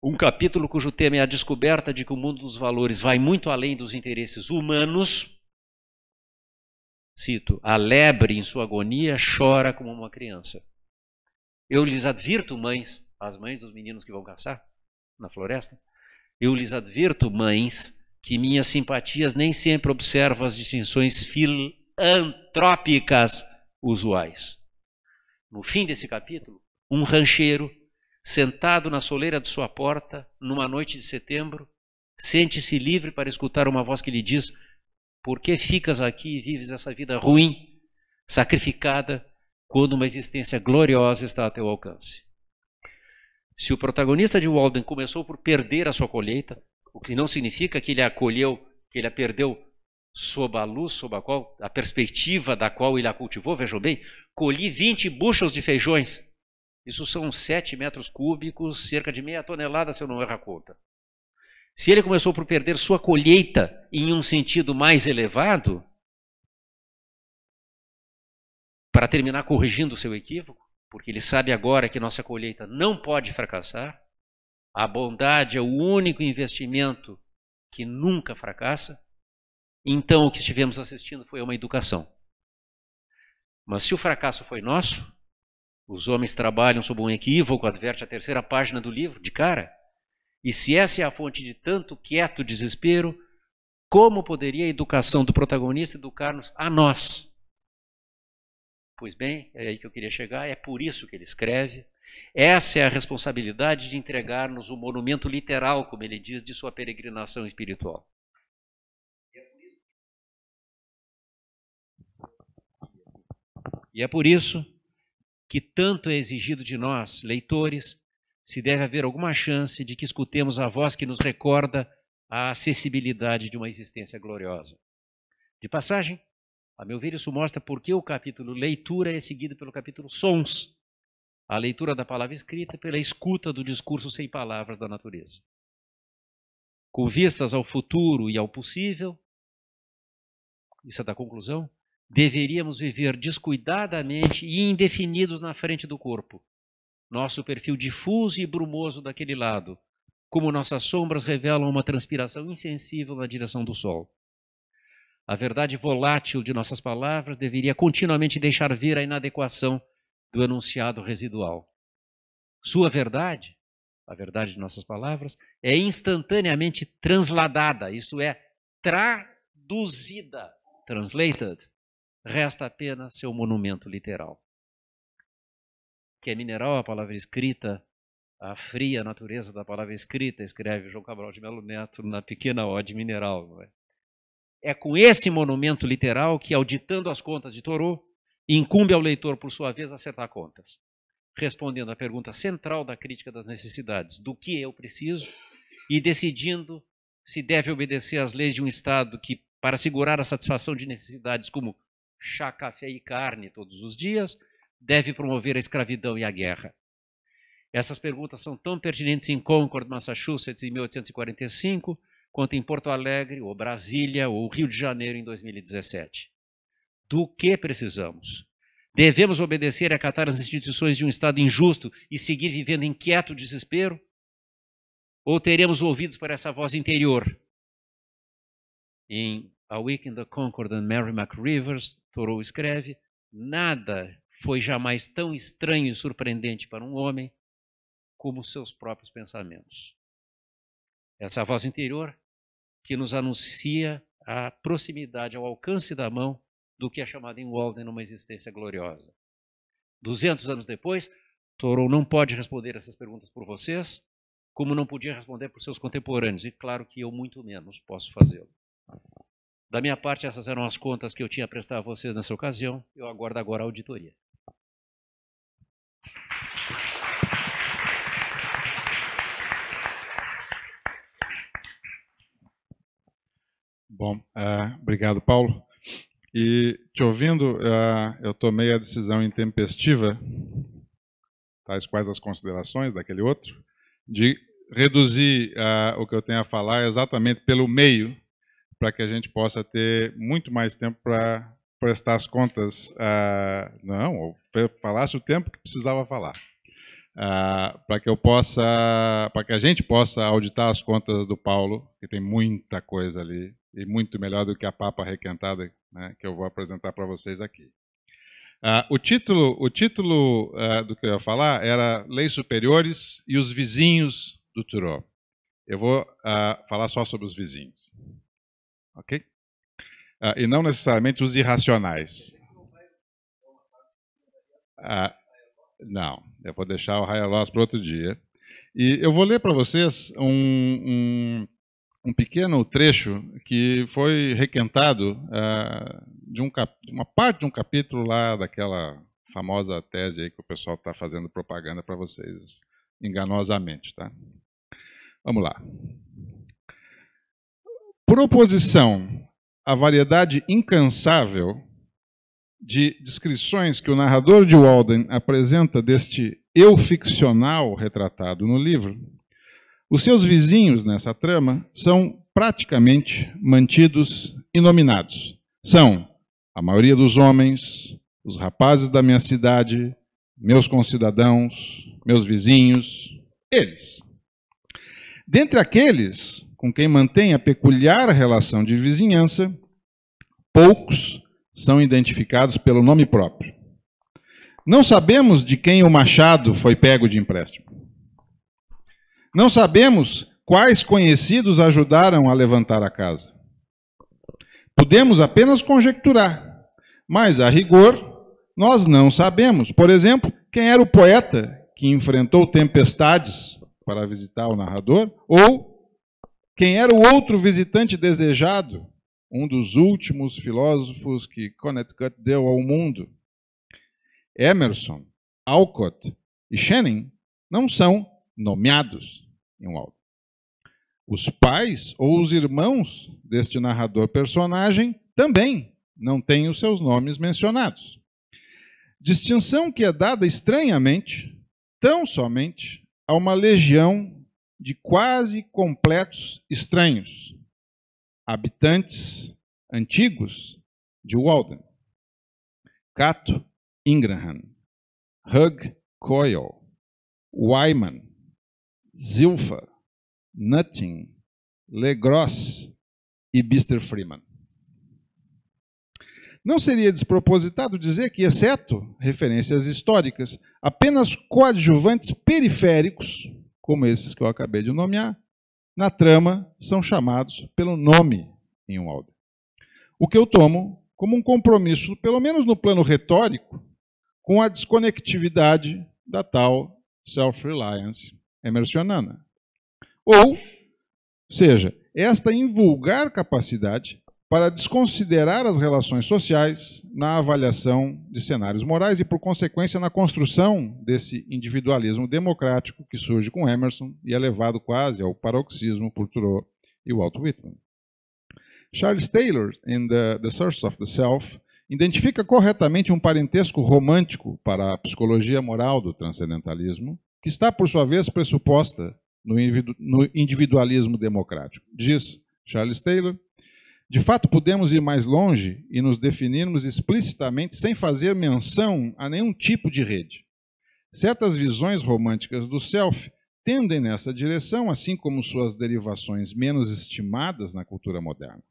um capítulo cujo tema é a descoberta de que o mundo dos valores vai muito além dos interesses humanos. Cito: A lebre, em sua agonia, chora como uma criança. Eu lhes advirto, mães, as mães dos meninos que vão caçar na floresta, eu lhes advirto, mães, que minhas simpatias nem sempre observam as distinções filantrópicas usuais. No fim desse capítulo, um rancheiro sentado na soleira de sua porta, numa noite de setembro, sente-se livre para escutar uma voz que lhe diz: Por que ficas aqui e vives essa vida ruim, sacrificada, quando uma existência gloriosa está a teu alcance? Se o protagonista de Walden começou por perder a sua colheita, o que não significa que ele a acolheu, que ele a perdeu sob a luz, sob a qual, a perspectiva da qual ele a cultivou, vejam bem, colhi 20 buchos de feijões, isso são 7 metros cúbicos, cerca de meia tonelada, se eu não erro a conta. Se ele começou por perder sua colheita em um sentido mais elevado, para terminar corrigindo o seu equívoco, porque ele sabe agora que nossa colheita não pode fracassar, a bondade é o único investimento que nunca fracassa, então o que estivemos assistindo foi uma educação. Mas se o fracasso foi nosso, os homens trabalham sob um equívoco, adverte a terceira página do livro, de cara. E se essa é a fonte de tanto quieto desespero, como poderia a educação do protagonista educar-nos a nós? Pois bem, é aí que eu queria chegar, é por isso que ele escreve. Essa é a responsabilidade de entregar-nos o monumento literal, como ele diz, de sua peregrinação espiritual. E é por isso que tanto é exigido de nós, leitores, se deve haver alguma chance de que escutemos a voz que nos recorda a acessibilidade de uma existência gloriosa. De passagem, a meu ver, isso mostra por que o capítulo leitura é seguido pelo capítulo sons, a leitura da palavra escrita pela escuta do discurso sem palavras da natureza. Com vistas ao futuro e ao possível, isso é da conclusão, deveríamos viver descuidadamente e indefinidos na frente do corpo. Nosso perfil difuso e brumoso daquele lado, como nossas sombras revelam uma transpiração insensível na direção do sol. A verdade volátil de nossas palavras deveria continuamente deixar ver a inadequação do enunciado residual. Sua verdade, a verdade de nossas palavras, é instantaneamente transladada, isto é, traduzida, translated, Resta apenas seu monumento literal. Que é mineral a palavra escrita, a fria natureza da palavra escrita, escreve João Cabral de Melo Neto na pequena ode mineral. É? é com esse monumento literal que, auditando as contas de Toró, incumbe ao leitor, por sua vez, acertar contas. Respondendo à pergunta central da crítica das necessidades, do que eu preciso, e decidindo se deve obedecer às leis de um Estado que, para assegurar a satisfação de necessidades como chá, café e carne todos os dias, deve promover a escravidão e a guerra. Essas perguntas são tão pertinentes em Concord, Massachusetts, em 1845, quanto em Porto Alegre, ou Brasília, ou Rio de Janeiro, em 2017. Do que precisamos? Devemos obedecer e acatar as instituições de um Estado injusto e seguir vivendo em quieto desespero? Ou teremos ouvidos para essa voz interior? Em a Week in the Concord and Mary McRivers, Thoreau escreve, nada foi jamais tão estranho e surpreendente para um homem como seus próprios pensamentos. Essa voz interior que nos anuncia a proximidade ao alcance da mão do que é chamado em Walden uma existência gloriosa. 200 anos depois, Thoreau não pode responder essas perguntas por vocês, como não podia responder por seus contemporâneos, e claro que eu muito menos posso fazê-lo. Da minha parte, essas eram as contas que eu tinha a prestar a vocês nessa ocasião. Eu aguardo agora a auditoria. Bom, uh, obrigado, Paulo. E te ouvindo, uh, eu tomei a decisão intempestiva, tais quais as considerações daquele outro, de reduzir uh, o que eu tenho a falar exatamente pelo meio para que a gente possa ter muito mais tempo para prestar as contas, uh, não, falasse o tempo que precisava falar, uh, ah, para que eu possa, para que a gente possa auditar as contas do Paulo, que tem muita coisa ali e muito melhor do que a papa requentada né, que eu vou apresentar para vocês aqui. Uh, o título, o título do que eu ia falar era Leis Superiores e os Vizinhos do Turó. Eu vou falar só sobre os vizinhos. Ok? Ah, e não necessariamente os irracionais. Ah, não, eu vou deixar o Higher Loss para outro dia. E eu vou ler para vocês um, um, um, pequeno trecho que foi requentado ah, de um cap, uma parte de um capítulo lá daquela famosa tese aí que o pessoal está fazendo propaganda para vocês enganosamente, tá? Vamos lá proposição à variedade incansável de descrições que o narrador de Walden apresenta deste eu ficcional retratado no livro, os seus vizinhos nessa trama são praticamente mantidos inominados. São a maioria dos homens, os rapazes da minha cidade, meus concidadãos, meus vizinhos, eles. Dentre aqueles com quem mantém a peculiar relação de vizinhança, poucos são identificados pelo nome próprio. Não sabemos de quem o machado foi pego de empréstimo. Não sabemos quais conhecidos ajudaram a levantar a casa. Podemos apenas conjecturar, mas a rigor nós não sabemos. Por exemplo, quem era o poeta que enfrentou tempestades para visitar o narrador, ou quem era o outro visitante desejado? Um dos últimos filósofos que Connecticut deu ao mundo. Emerson, Alcott e Shannon não são nomeados em Waldo. Os pais ou os irmãos deste narrador personagem também não têm os seus nomes mencionados. Distinção que é dada estranhamente, tão somente, a uma legião de quase completos estranhos, habitantes antigos de Walden, Cato Ingraham, Hug Coyle, Wyman, Zilfa, Nutting, Legros e Bister Freeman. Não seria despropositado dizer que, exceto referências históricas, apenas coadjuvantes periféricos como esses que eu acabei de nomear, na trama são chamados pelo nome em um áudio. O que eu tomo como um compromisso, pelo menos no plano retórico, com a desconectividade da tal self-reliance emercioniana. Ou seja, esta invulgar capacidade para desconsiderar as relações sociais na avaliação de cenários morais e, por consequência, na construção desse individualismo democrático que surge com Emerson e é levado quase ao paroxismo por Thoreau e Walt Whitman. Charles Taylor, em The, the Source of the Self, identifica corretamente um parentesco romântico para a psicologia moral do transcendentalismo, que está, por sua vez, pressuposta no individualismo democrático. Diz Charles Taylor, de fato, podemos ir mais longe e nos definirmos explicitamente sem fazer menção a nenhum tipo de rede. Certas visões românticas do self tendem nessa direção, assim como suas derivações menos estimadas na cultura moderna.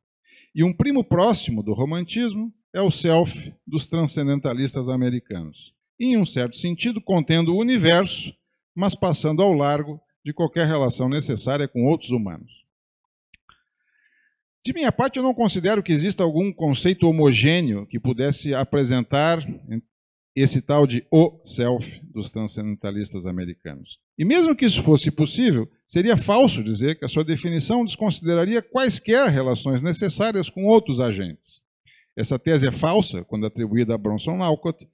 E um primo próximo do romantismo é o self dos transcendentalistas americanos, em um certo sentido contendo o universo, mas passando ao largo de qualquer relação necessária com outros humanos. De minha parte, eu não considero que exista algum conceito homogêneo que pudesse apresentar esse tal de o self dos transcendentalistas americanos. E mesmo que isso fosse possível, seria falso dizer que a sua definição desconsideraria quaisquer relações necessárias com outros agentes. Essa tese é falsa quando atribuída a Bronson Alcott,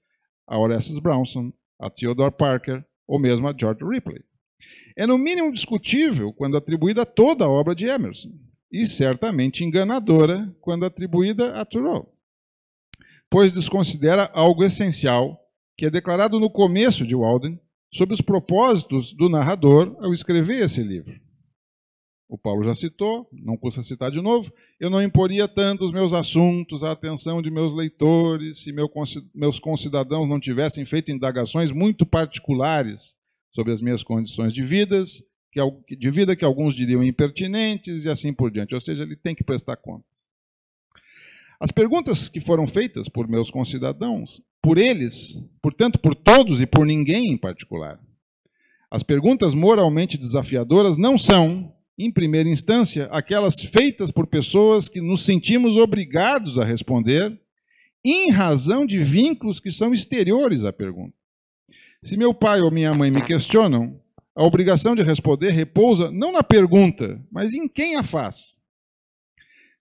a Orestes Brownson, a Theodore Parker ou mesmo a George Ripley. É no mínimo discutível quando atribuída a toda a obra de Emerson e certamente enganadora quando atribuída a Thoreau, pois desconsidera algo essencial que é declarado no começo de Walden sobre os propósitos do narrador ao escrever esse livro. O Paulo já citou, não custa citar de novo. Eu não imporia tanto os meus assuntos à atenção de meus leitores se meus concidadãos não tivessem feito indagações muito particulares sobre as minhas condições de vidas, que, de vida que alguns diriam impertinentes e assim por diante. Ou seja, ele tem que prestar conta. As perguntas que foram feitas por meus concidadãos, por eles, portanto, por todos e por ninguém em particular, as perguntas moralmente desafiadoras não são, em primeira instância, aquelas feitas por pessoas que nos sentimos obrigados a responder em razão de vínculos que são exteriores à pergunta. Se meu pai ou minha mãe me questionam, a obrigação de responder repousa não na pergunta, mas em quem a faz.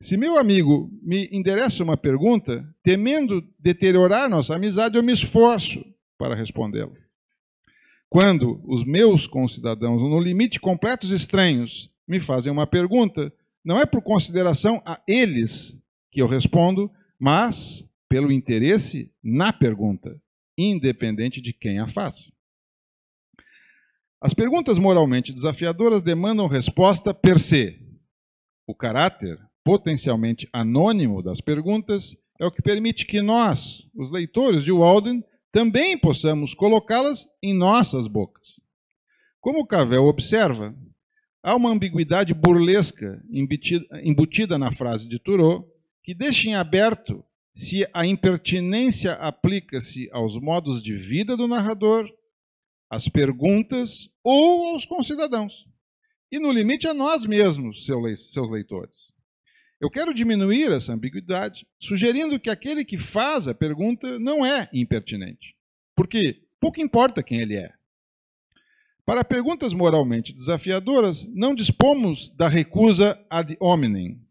Se meu amigo me endereça uma pergunta, temendo deteriorar nossa amizade, eu me esforço para respondê-la. Quando os meus concidadãos, no limite completos estranhos, me fazem uma pergunta, não é por consideração a eles que eu respondo, mas pelo interesse na pergunta, independente de quem a faz. As perguntas moralmente desafiadoras demandam resposta per se. O caráter potencialmente anônimo das perguntas é o que permite que nós, os leitores de Walden, também possamos colocá-las em nossas bocas. Como Cavell observa, há uma ambiguidade burlesca embutida na frase de Thoreau que deixa em aberto se a impertinência aplica-se aos modos de vida do narrador às perguntas ou aos concidadãos. E, no limite, a nós mesmos, seus leitores. Eu quero diminuir essa ambiguidade, sugerindo que aquele que faz a pergunta não é impertinente, porque pouco importa quem ele é. Para perguntas moralmente desafiadoras, não dispomos da recusa ad hominem.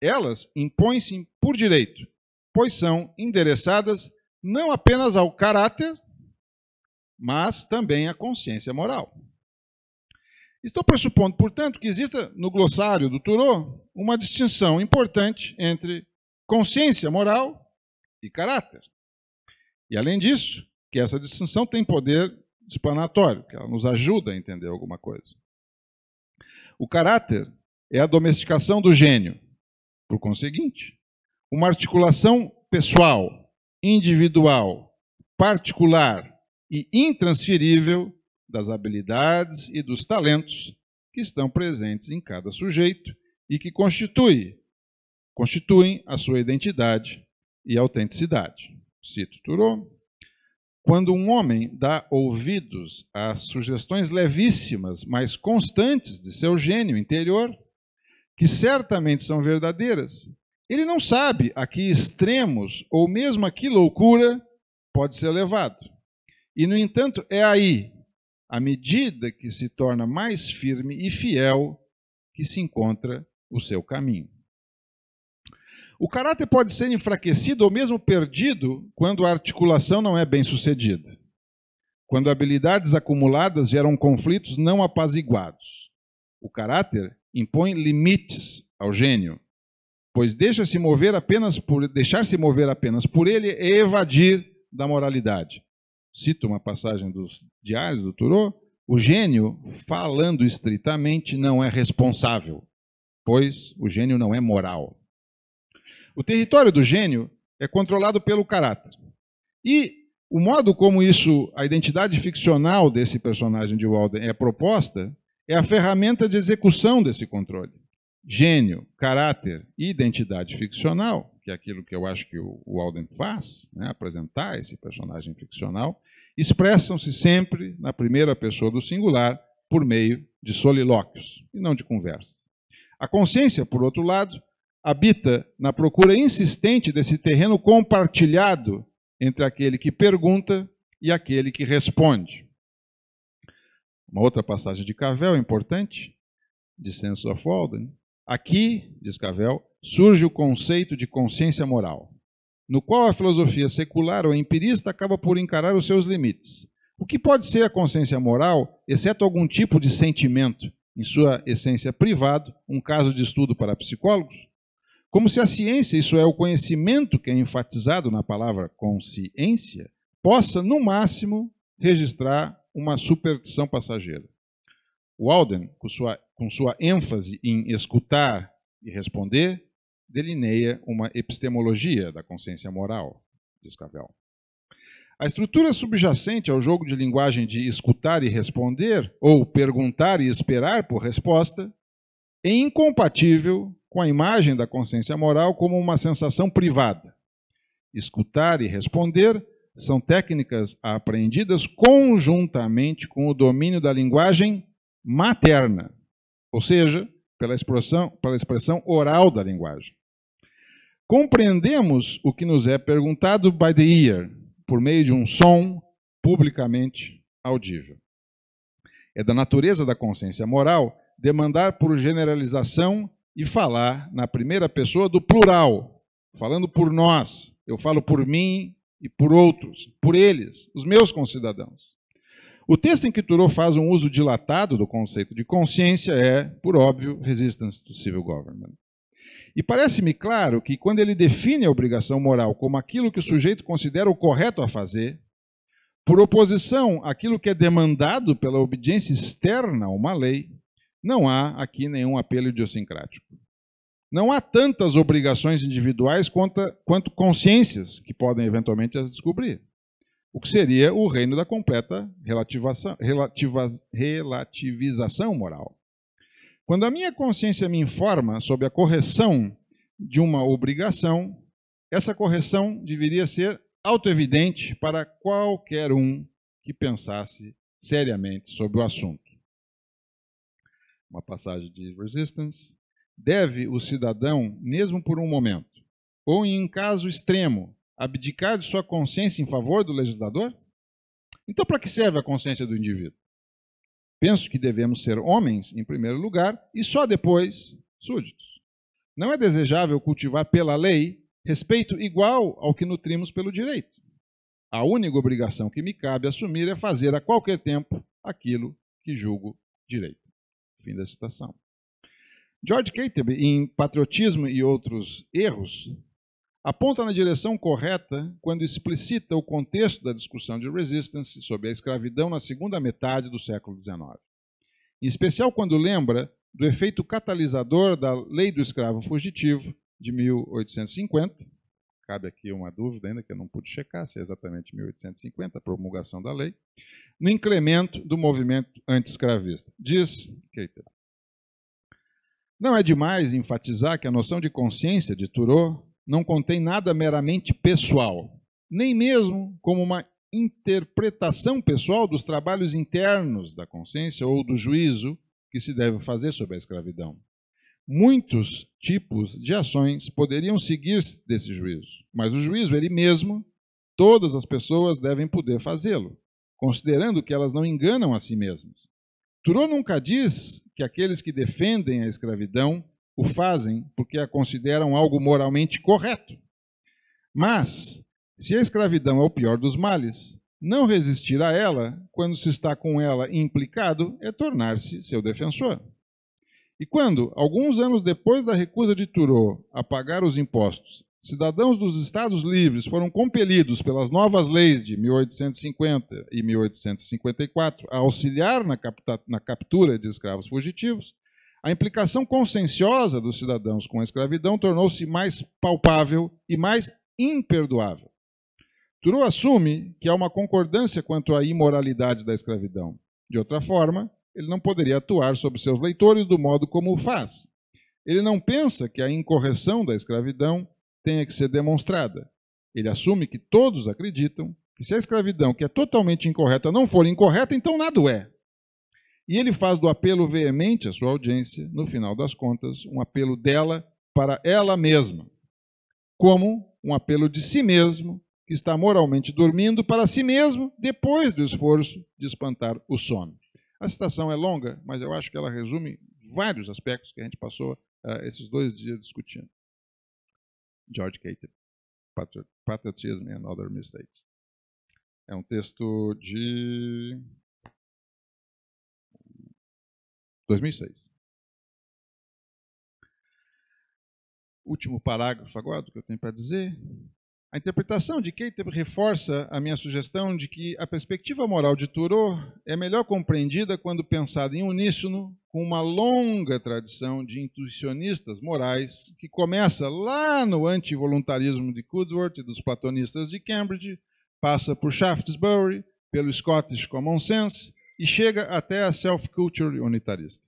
Elas impõem-se por direito, pois são endereçadas não apenas ao caráter, mas também a consciência moral. Estou pressupondo, portanto, que exista no glossário do Turó uma distinção importante entre consciência moral e caráter. E além disso, que essa distinção tem poder explanatório, que ela nos ajuda a entender alguma coisa. O caráter é a domesticação do gênio. Por conseguinte, uma articulação pessoal, individual, particular, e intransferível das habilidades e dos talentos que estão presentes em cada sujeito e que constitui, constituem a sua identidade e autenticidade. Cito Thoreau. Quando um homem dá ouvidos às sugestões levíssimas, mas constantes de seu gênio interior, que certamente são verdadeiras, ele não sabe a que extremos ou mesmo a que loucura pode ser levado. E, no entanto, é aí, à medida que se torna mais firme e fiel, que se encontra o seu caminho. O caráter pode ser enfraquecido ou mesmo perdido quando a articulação não é bem sucedida, quando habilidades acumuladas geram conflitos não apaziguados. O caráter impõe limites ao gênio, pois deixa-se mover apenas por deixar-se mover apenas por ele é evadir da moralidade cito uma passagem dos diários do Thoreau, o gênio, falando estritamente, não é responsável, pois o gênio não é moral. O território do gênio é controlado pelo caráter. E o modo como isso, a identidade ficcional desse personagem de Walden é proposta, é a ferramenta de execução desse controle. Gênio, caráter e identidade ficcional que é aquilo que eu acho que o, Alden faz, né, apresentar esse personagem ficcional, expressam-se sempre na primeira pessoa do singular por meio de solilóquios e não de conversas. A consciência, por outro lado, habita na procura insistente desse terreno compartilhado entre aquele que pergunta e aquele que responde. Uma outra passagem de Cavell importante, de Sensor of Walden, Aqui, diz Cavell, surge o conceito de consciência moral, no qual a filosofia secular ou empirista acaba por encarar os seus limites. O que pode ser a consciência moral, exceto algum tipo de sentimento, em sua essência privado, um caso de estudo para psicólogos? Como se a ciência, isso é, o conhecimento que é enfatizado na palavra consciência, possa, no máximo, registrar uma superstição passageira. Walden, com sua, com sua ênfase em escutar e responder, delineia uma epistemologia da consciência moral, diz Cavell. A estrutura subjacente ao jogo de linguagem de escutar e responder, ou perguntar e esperar por resposta, é incompatível com a imagem da consciência moral como uma sensação privada. Escutar e responder são técnicas aprendidas conjuntamente com o domínio da linguagem materna, ou seja, pela expressão, pela expressão oral da linguagem. Compreendemos o que nos é perguntado by the ear, por meio de um som publicamente audível. É da natureza da consciência moral demandar por generalização e falar na primeira pessoa do plural, falando por nós. Eu falo por mim e por outros, por eles, os meus concidadãos. O texto em que Thoreau faz um uso dilatado do conceito de consciência é, por óbvio, Resistance to Civil Government. E parece-me claro que quando ele define a obrigação moral como aquilo que o sujeito considera o correto a fazer, por oposição àquilo que é demandado pela obediência externa a uma lei, não há aqui nenhum apelo idiosincrático. Não há tantas obrigações individuais quanto, quanto consciências que podem eventualmente as descobrir o que seria o reino da completa relativização moral. Quando a minha consciência me informa sobre a correção de uma obrigação, essa correção deveria ser autoevidente para qualquer um que pensasse seriamente sobre o assunto. Uma passagem de Resistance. Deve o cidadão, mesmo por um momento, ou em caso extremo, abdicar de sua consciência em favor do legislador? Então, para que serve a consciência do indivíduo? Penso que devemos ser homens, em primeiro lugar, e só depois súditos. Não é desejável cultivar pela lei respeito igual ao que nutrimos pelo direito. A única obrigação que me cabe assumir é fazer a qualquer tempo aquilo que julgo direito. Fim da citação. George Cateby, em Patriotismo e Outros Erros, aponta na direção correta quando explicita o contexto da discussão de Resistance sobre a escravidão na segunda metade do século XIX. Em especial quando lembra do efeito catalisador da Lei do Escravo Fugitivo de 1850. Cabe aqui uma dúvida ainda que eu não pude checar se é exatamente 1850, a promulgação da lei, no incremento do movimento anti-escravista. Diz Keita. Não é demais enfatizar que a noção de consciência de Thoreau não contém nada meramente pessoal, nem mesmo como uma interpretação pessoal dos trabalhos internos da consciência ou do juízo que se deve fazer sobre a escravidão. Muitos tipos de ações poderiam seguir desse juízo, mas o juízo ele mesmo, todas as pessoas devem poder fazê-lo, considerando que elas não enganam a si mesmas. Thoreau nunca diz que aqueles que defendem a escravidão o fazem porque a consideram algo moralmente correto. Mas, se a escravidão é o pior dos males, não resistir a ela, quando se está com ela implicado, é tornar-se seu defensor. E quando, alguns anos depois da recusa de Turó a pagar os impostos, cidadãos dos Estados Livres foram compelidos pelas novas leis de 1850 e 1854 a auxiliar na, captura de escravos fugitivos, a implicação conscienciosa dos cidadãos com a escravidão tornou-se mais palpável e mais imperdoável. Thoreau assume que há uma concordância quanto à imoralidade da escravidão. De outra forma, ele não poderia atuar sobre seus leitores do modo como o faz. Ele não pensa que a incorreção da escravidão tenha que ser demonstrada. Ele assume que todos acreditam que se a escravidão, que é totalmente incorreta, não for incorreta, então nada o é. E ele faz do apelo veemente à sua audiência, no final das contas, um apelo dela para ela mesma, como um apelo de si mesmo, que está moralmente dormindo para si mesmo depois do esforço de espantar o sono. A citação é longa, mas eu acho que ela resume vários aspectos que a gente passou uh, esses dois dias discutindo. George Cater, Patriotism and Other Mistakes. É um texto de 2006. Último parágrafo agora do que eu tenho para dizer. A interpretação de Keiter reforça a minha sugestão de que a perspectiva moral de Thoreau é melhor compreendida quando pensada em uníssono com uma longa tradição de intuicionistas morais que começa lá no antivoluntarismo de Cudworth e dos platonistas de Cambridge, passa por Shaftesbury, pelo Scottish Common Sense e chega até a self-culture unitarista.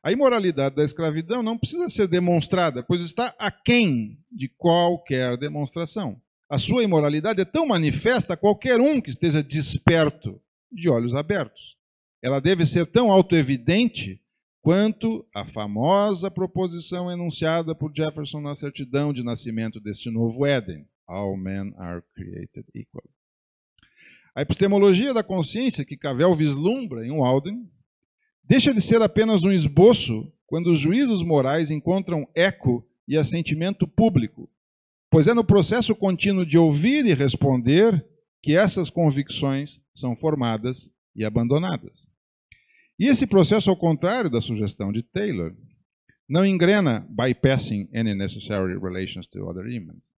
A imoralidade da escravidão não precisa ser demonstrada, pois está aquém de qualquer demonstração. A sua imoralidade é tão manifesta a qualquer um que esteja desperto, de olhos abertos. Ela deve ser tão autoevidente quanto a famosa proposição enunciada por Jefferson na certidão de nascimento deste novo Éden: All men are created equal. A epistemologia da consciência que Cavell vislumbra em Walden deixa de ser apenas um esboço quando os juízos morais encontram eco e assentimento público, pois é no processo contínuo de ouvir e responder que essas convicções são formadas e abandonadas. E esse processo, ao contrário da sugestão de Taylor, não engrena bypassing any necessary relations to other humans.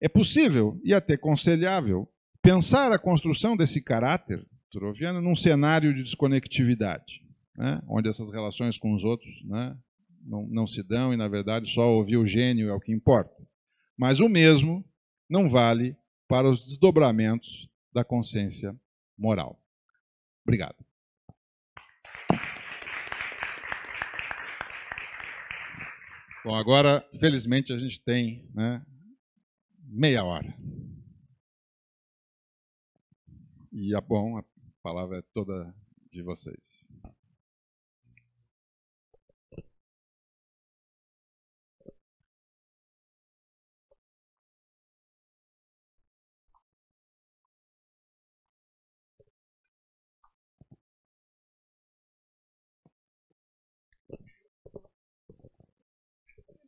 É possível e até aconselhável pensar a construção desse caráter troviano num cenário de desconectividade, né? onde essas relações com os outros né? não, não se dão e, na verdade, só ouvir o gênio é o que importa. Mas o mesmo não vale para os desdobramentos da consciência moral. Obrigado. Bom, agora, felizmente, a gente tem né, meia hora. E a bom, a palavra é toda de vocês.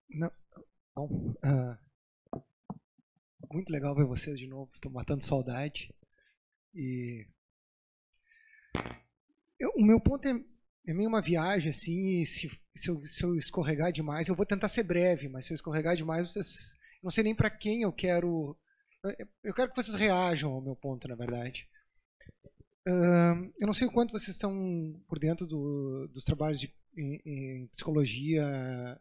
Não, bom, uh, muito legal ver vocês de novo. Estou matando saudade. E eu, o meu ponto é, é meio uma viagem, assim, e se, se, eu, se eu escorregar demais, eu vou tentar ser breve, mas se eu escorregar demais, vocês, não sei nem para quem eu quero. Eu quero que vocês reajam ao meu ponto, na verdade. Uh, eu não sei o quanto vocês estão por dentro do, dos trabalhos de, em, em, psicologia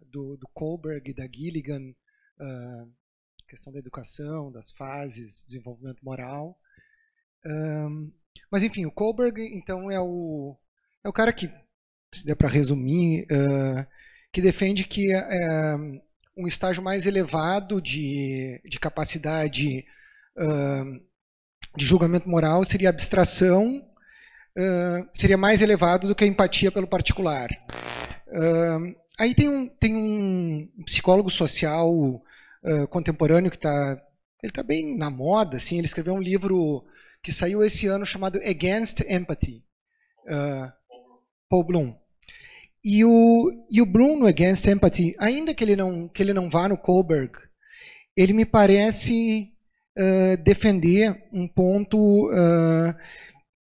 do, do Kohlberg, da Gilligan, uh, questão da educação, das fases, desenvolvimento moral. Um, mas enfim, o Kohlberg, então, é o, é o cara que, se der para resumir, uh, que defende que uh, um estágio mais elevado de, de capacidade uh, de julgamento moral seria a abstração, seria mais elevado do que a empatia pelo particular. aí tem um, tem um psicólogo social contemporâneo que está ele está bem na moda, assim, ele escreveu um livro que saiu esse ano chamado Against Empathy, uh, Paul Bloom. E o, e o Bloom no Against Empathy, ainda que ele não, que ele não vá no Coburg, ele me parece uh, defender um ponto uh,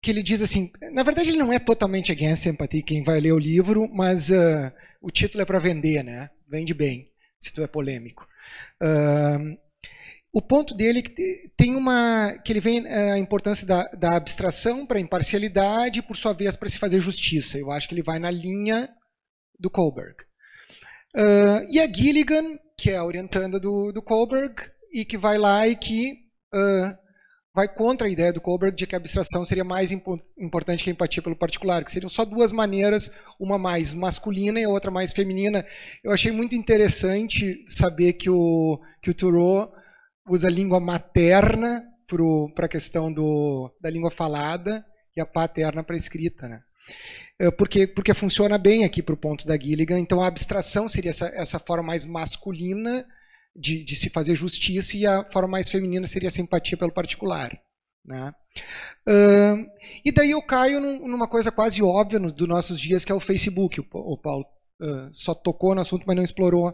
que ele diz assim, na verdade ele não é totalmente against empathy, quem vai ler o livro, mas uh, o título é para vender, né? Vende bem, se tu é polêmico. Uh, o ponto dele é que tem uma que ele vem eh, a importância da, da abstração para a imparcialidade, por sua vez para se fazer justiça. Eu acho que ele vai na linha do Kohlberg. Uh, e a Gilligan, que é a orientanda do, do Kohlberg e que vai lá e que uh, vai contra a ideia do Kohlberg de que a abstração seria mais impo importante que a empatia pelo particular, que seriam só duas maneiras, uma mais masculina e outra mais feminina. Eu achei muito interessante saber que o, que o Thoreau usa a língua materna para a questão do, da língua falada e a paterna para a escrita. Né? É, porque, porque funciona bem aqui para o ponto da Gilligan. Então a abstração seria essa, essa forma mais masculina de, de, se fazer justiça e a forma mais feminina seria a simpatia pelo particular. Né? Uh, e daí eu caio num, numa coisa quase óbvia no, dos nossos dias, que é o Facebook. O, o Paulo uh, só tocou no assunto, mas não explorou.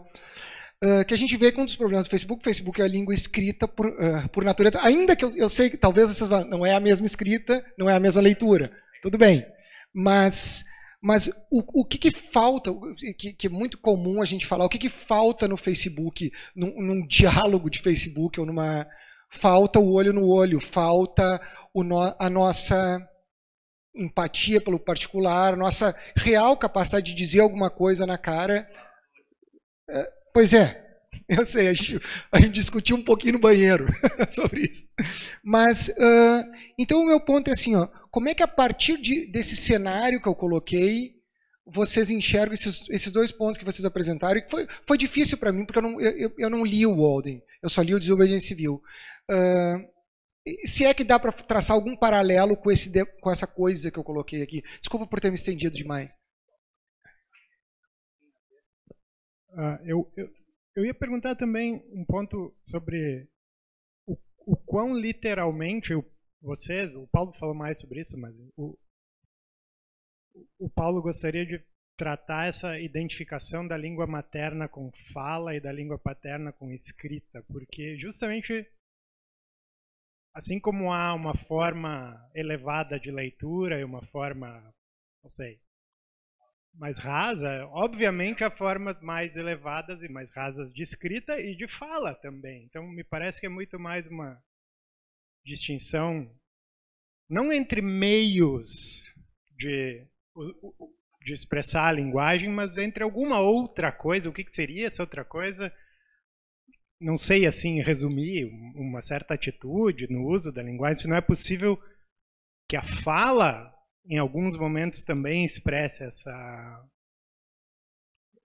Uh, que a gente vê com um dos problemas do Facebook, o Facebook é a língua escrita por, uh, por natureza, ainda que eu, eu sei que talvez vocês vão, não é a mesma escrita, não é a mesma leitura, tudo bem, mas, mas o, o que, que falta, que, que, é muito comum a gente falar, o que, que falta no Facebook, num, num diálogo de Facebook ou numa... Falta o olho no olho, falta no, a nossa empatia pelo particular, nossa real capacidade de dizer alguma coisa na cara. Ah, Pois é, eu sei, a gente, a gente discutiu um pouquinho no banheiro sobre isso. Mas, uh, então o meu ponto é assim, ó, como é que a partir de, desse cenário que eu coloquei, vocês enxergam esses, esses dois pontos que vocês apresentaram? E foi, foi difícil para mim, porque eu não, eu, eu não li o Walden, eu só li o Desobediência Civil. Uh, se é que dá para traçar algum paralelo com, esse, com essa coisa que eu coloquei aqui. Desculpa por ter me estendido demais. Uh, eu, eu, eu, ia perguntar também um ponto sobre o, o quão literalmente o, vocês, o Paulo falou mais sobre isso, mas o, o Paulo gostaria de tratar essa identificação da língua materna com fala e da língua paterna com escrita, porque justamente assim como há uma forma elevada de leitura e uma forma, não sei, mais rasa, obviamente há formas mais elevadas e mais rasas de escrita e de fala também. Então me parece que é muito mais uma distinção não entre meios de, de expressar a linguagem, mas entre alguma outra coisa. O que seria essa outra coisa? Não sei assim resumir uma certa atitude no uso da linguagem, se não é possível que a fala em alguns momentos também expressa essa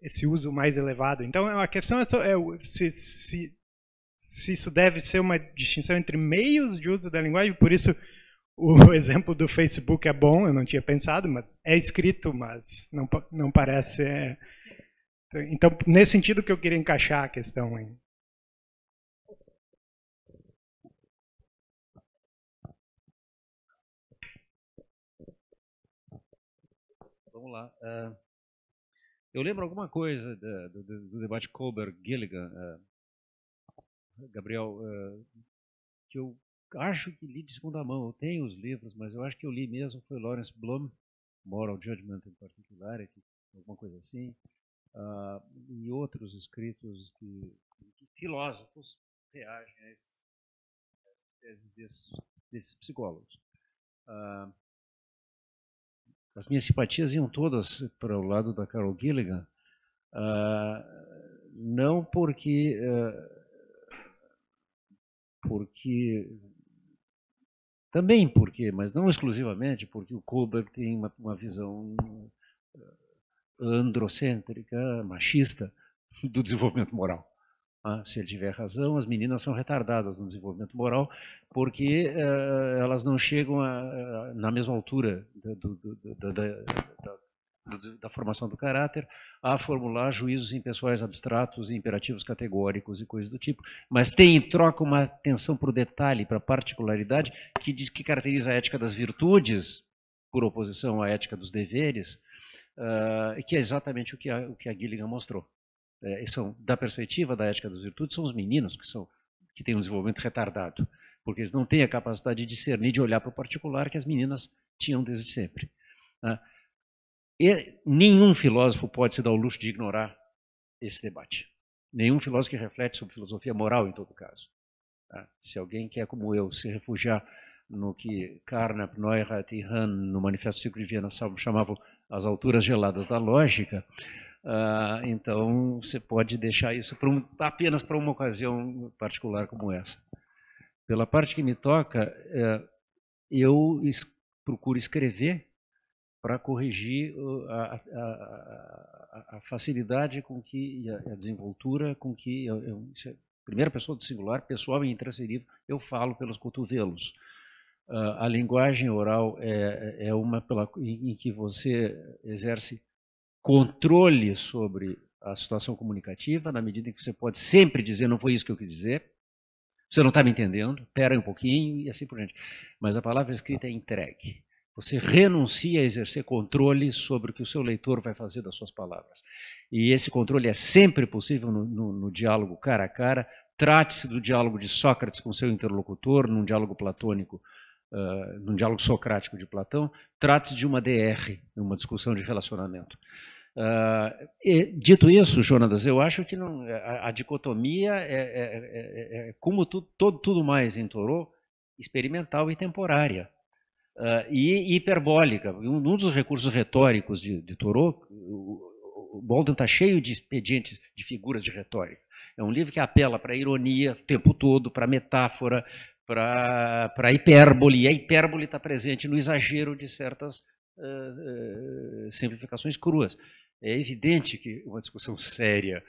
esse uso mais elevado. Então é a questão é, só, é se, se, se isso deve ser uma distinção entre meios de uso da linguagem, por isso o exemplo do Facebook é bom, eu não tinha pensado, mas é escrito, mas não, não parece. É... Então, nesse sentido que eu queria encaixar a questão. Hein? vamos lá. Uh, eu lembro alguma coisa do, do, debate Colbert-Gilligan, uh, ah, Gabriel, uh, que eu acho que li de segunda mão. Eu tenho os livros, mas eu acho que eu li mesmo foi Lawrence Blum, Moral Judgment em particular alguma coisa assim, e outros escritos que, que filósofos reagem a esses, a esses desses, desses psicólogos. Uh, as minhas simpatias iam todas para o lado da Carol Gilligan, uh, não porque uh, porque também porque, mas não exclusivamente, porque o Kober tem uma, uma visão ah, androcêntrica, machista do desenvolvimento moral. Ah, se ele tiver razão, as meninas são retardadas no desenvolvimento moral porque uh, elas não chegam a, a, eh, na mesma altura do, da, da, da, formação do caráter a formular juízos impessoais abstratos, e imperativos categóricos e coisas do tipo. Mas tem em troca uma atenção para o detalhe, para a particularidade que, diz, que caracteriza a ética das virtudes por oposição à ética dos deveres, uh, que é exatamente o que a, o que a Gilligan mostrou é, são, da perspectiva da ética das virtudes, são os meninos que, são, que têm um desenvolvimento retardado, porque eles não têm a capacidade de discernir, de olhar para o particular que as meninas tinham desde sempre. Né? E nenhum filósofo pode se dar o luxo de ignorar esse debate. Nenhum filósofo que reflete sobre filosofia moral, em todo caso. Tá? Se alguém quer, como eu, se refugiar no que Carnap, Neurath e Hahn, no Manifesto Ciclo de Viena, chamavam as alturas geladas da lógica, ah, então, você pode deixar isso um, apenas para uma ocasião particular como essa. Pela parte que me toca, é, eu es procuro escrever para corrigir a, a, a, facilidade com que, a, a desenvoltura com que, eu, eu, é primeira pessoa do singular, pessoal e intransferível, eu falo pelos cotovelos. Uh, a linguagem oral é, é uma pela, em, em que você exerce controle sobre a situação comunicativa, na medida em que você pode sempre dizer, não foi isso que eu quis dizer, você não está me entendendo, pera um pouquinho e assim por diante. Mas a palavra escrita é entregue. Você renuncia a exercer controle sobre o que o seu leitor vai fazer das suas palavras. E esse controle é sempre possível no, no, no diálogo cara a cara. Trate-se do diálogo de Sócrates com seu interlocutor, num diálogo platônico uh, num diálogo socrático de Platão, trata-se de uma DR, uma discussão de relacionamento. Uh, e, dito isso, Jonas, eu acho que não, a, a, dicotomia é, é, é, é, é como tu, todo, tudo mais em Toró, experimental e temporária. Uh, e hiperbólica. Um, um, dos recursos retóricos de, de Thoreau, o Bolden está cheio de expedientes, de figuras de retórica. É um livro que apela para a ironia o tempo todo, para a metáfora, para hipérbole, e a hipérbole está presente no exagero de certas uh, uh, simplificações cruas. É evidente que uma discussão séria,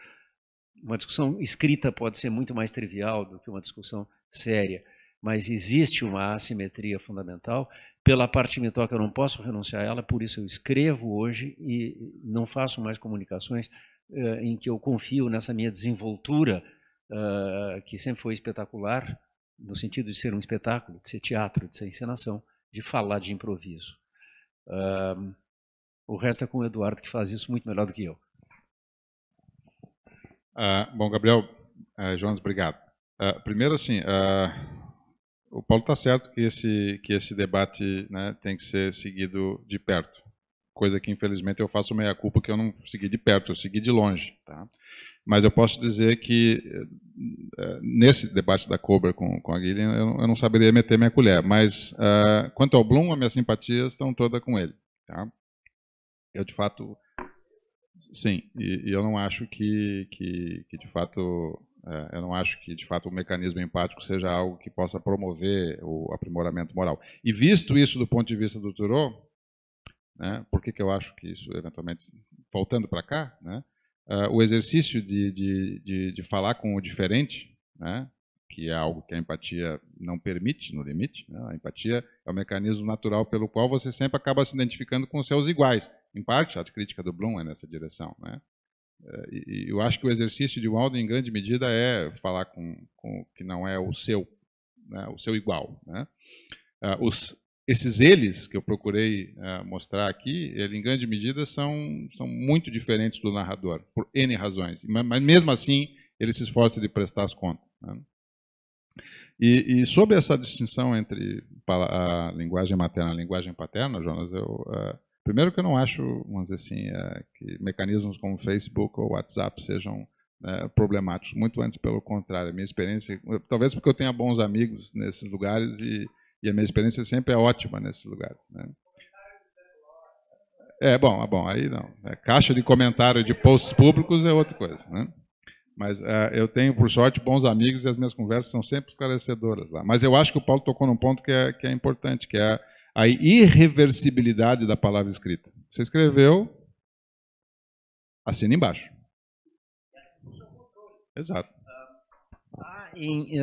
uma discussão escrita pode ser muito mais trivial do que uma discussão séria, mas existe uma assimetria fundamental. Pela parte toca eu não posso renunciar a ela, por isso eu escrevo hoje e não faço mais comunicações uh, em que eu confio nessa minha desenvoltura, que sempre foi espetacular, no sentido de ser um espetáculo, de ser teatro, de ser encenação, de falar de improviso. Um, o resto é com o Eduardo, que faz isso muito melhor do que eu. Ah, bom, Gabriel, uh, Jonas, obrigado. Uh, primeiro, assim, uh, o Paulo está certo que esse, que esse debate né, tem que ser seguido de perto. Coisa que, infelizmente, eu faço meia-culpa que eu não segui de perto, eu segui de longe. Tá? Mas eu posso dizer que eh, nesse debate da Cobra com, com a Guilherme, eu, eu, não saberia meter minha colher. Mas uh, quanto ao Bloom, as minhas simpatias estão todas com ele. Tá? Eu, de fato, sim, e, e eu não acho que, que, que de fato. Eh, eu não acho que, de fato, o mecanismo empático seja algo que possa promover o aprimoramento moral. E visto isso do ponto de vista do Thoreau, né, por que, que eu acho que isso, eventualmente, voltando para cá, né, uh, o exercício de, de, de, de, falar com o diferente, né? que é algo que a empatia não permite, no limite. Né? A empatia é o mecanismo natural pelo qual você sempre acaba se identificando com os seus iguais. Em parte, a crítica do Bloom é nessa direção. Né? Eh, e, e eu acho que o exercício de Walden, em grande medida, é falar com, com que não é o seu, né? o seu igual. Né? Uh, os, esses eles que eu procurei eh, mostrar aqui, ele, em grande medida, são, são muito diferentes do narrador, por N razões. Mas, mas mesmo assim, ele se esforça de prestar as contas. Né? E, e, sobre essa distinção entre a linguagem materna e a linguagem paterna, Jonas, eu, uh, primeiro que eu não acho, vamos dizer assim, uh, que mecanismos como Facebook ou WhatsApp sejam uh, problemáticos. Muito antes, pelo contrário. A minha experiência, talvez porque eu tenha bons amigos nesses lugares e e a minha experiência sempre é ótima nesses lugares. Né? É, bom, é bom, aí não. É, caixa de comentário de posts públicos é outra coisa, né? Mas é, eu tenho, por sorte, bons amigos e as minhas conversas são sempre esclarecedoras lá. Mas eu acho que o Paulo tocou num ponto que é, que é importante, que é a irreversibilidade da palavra escrita. Você escreveu, assina embaixo. Exato. Ah, em,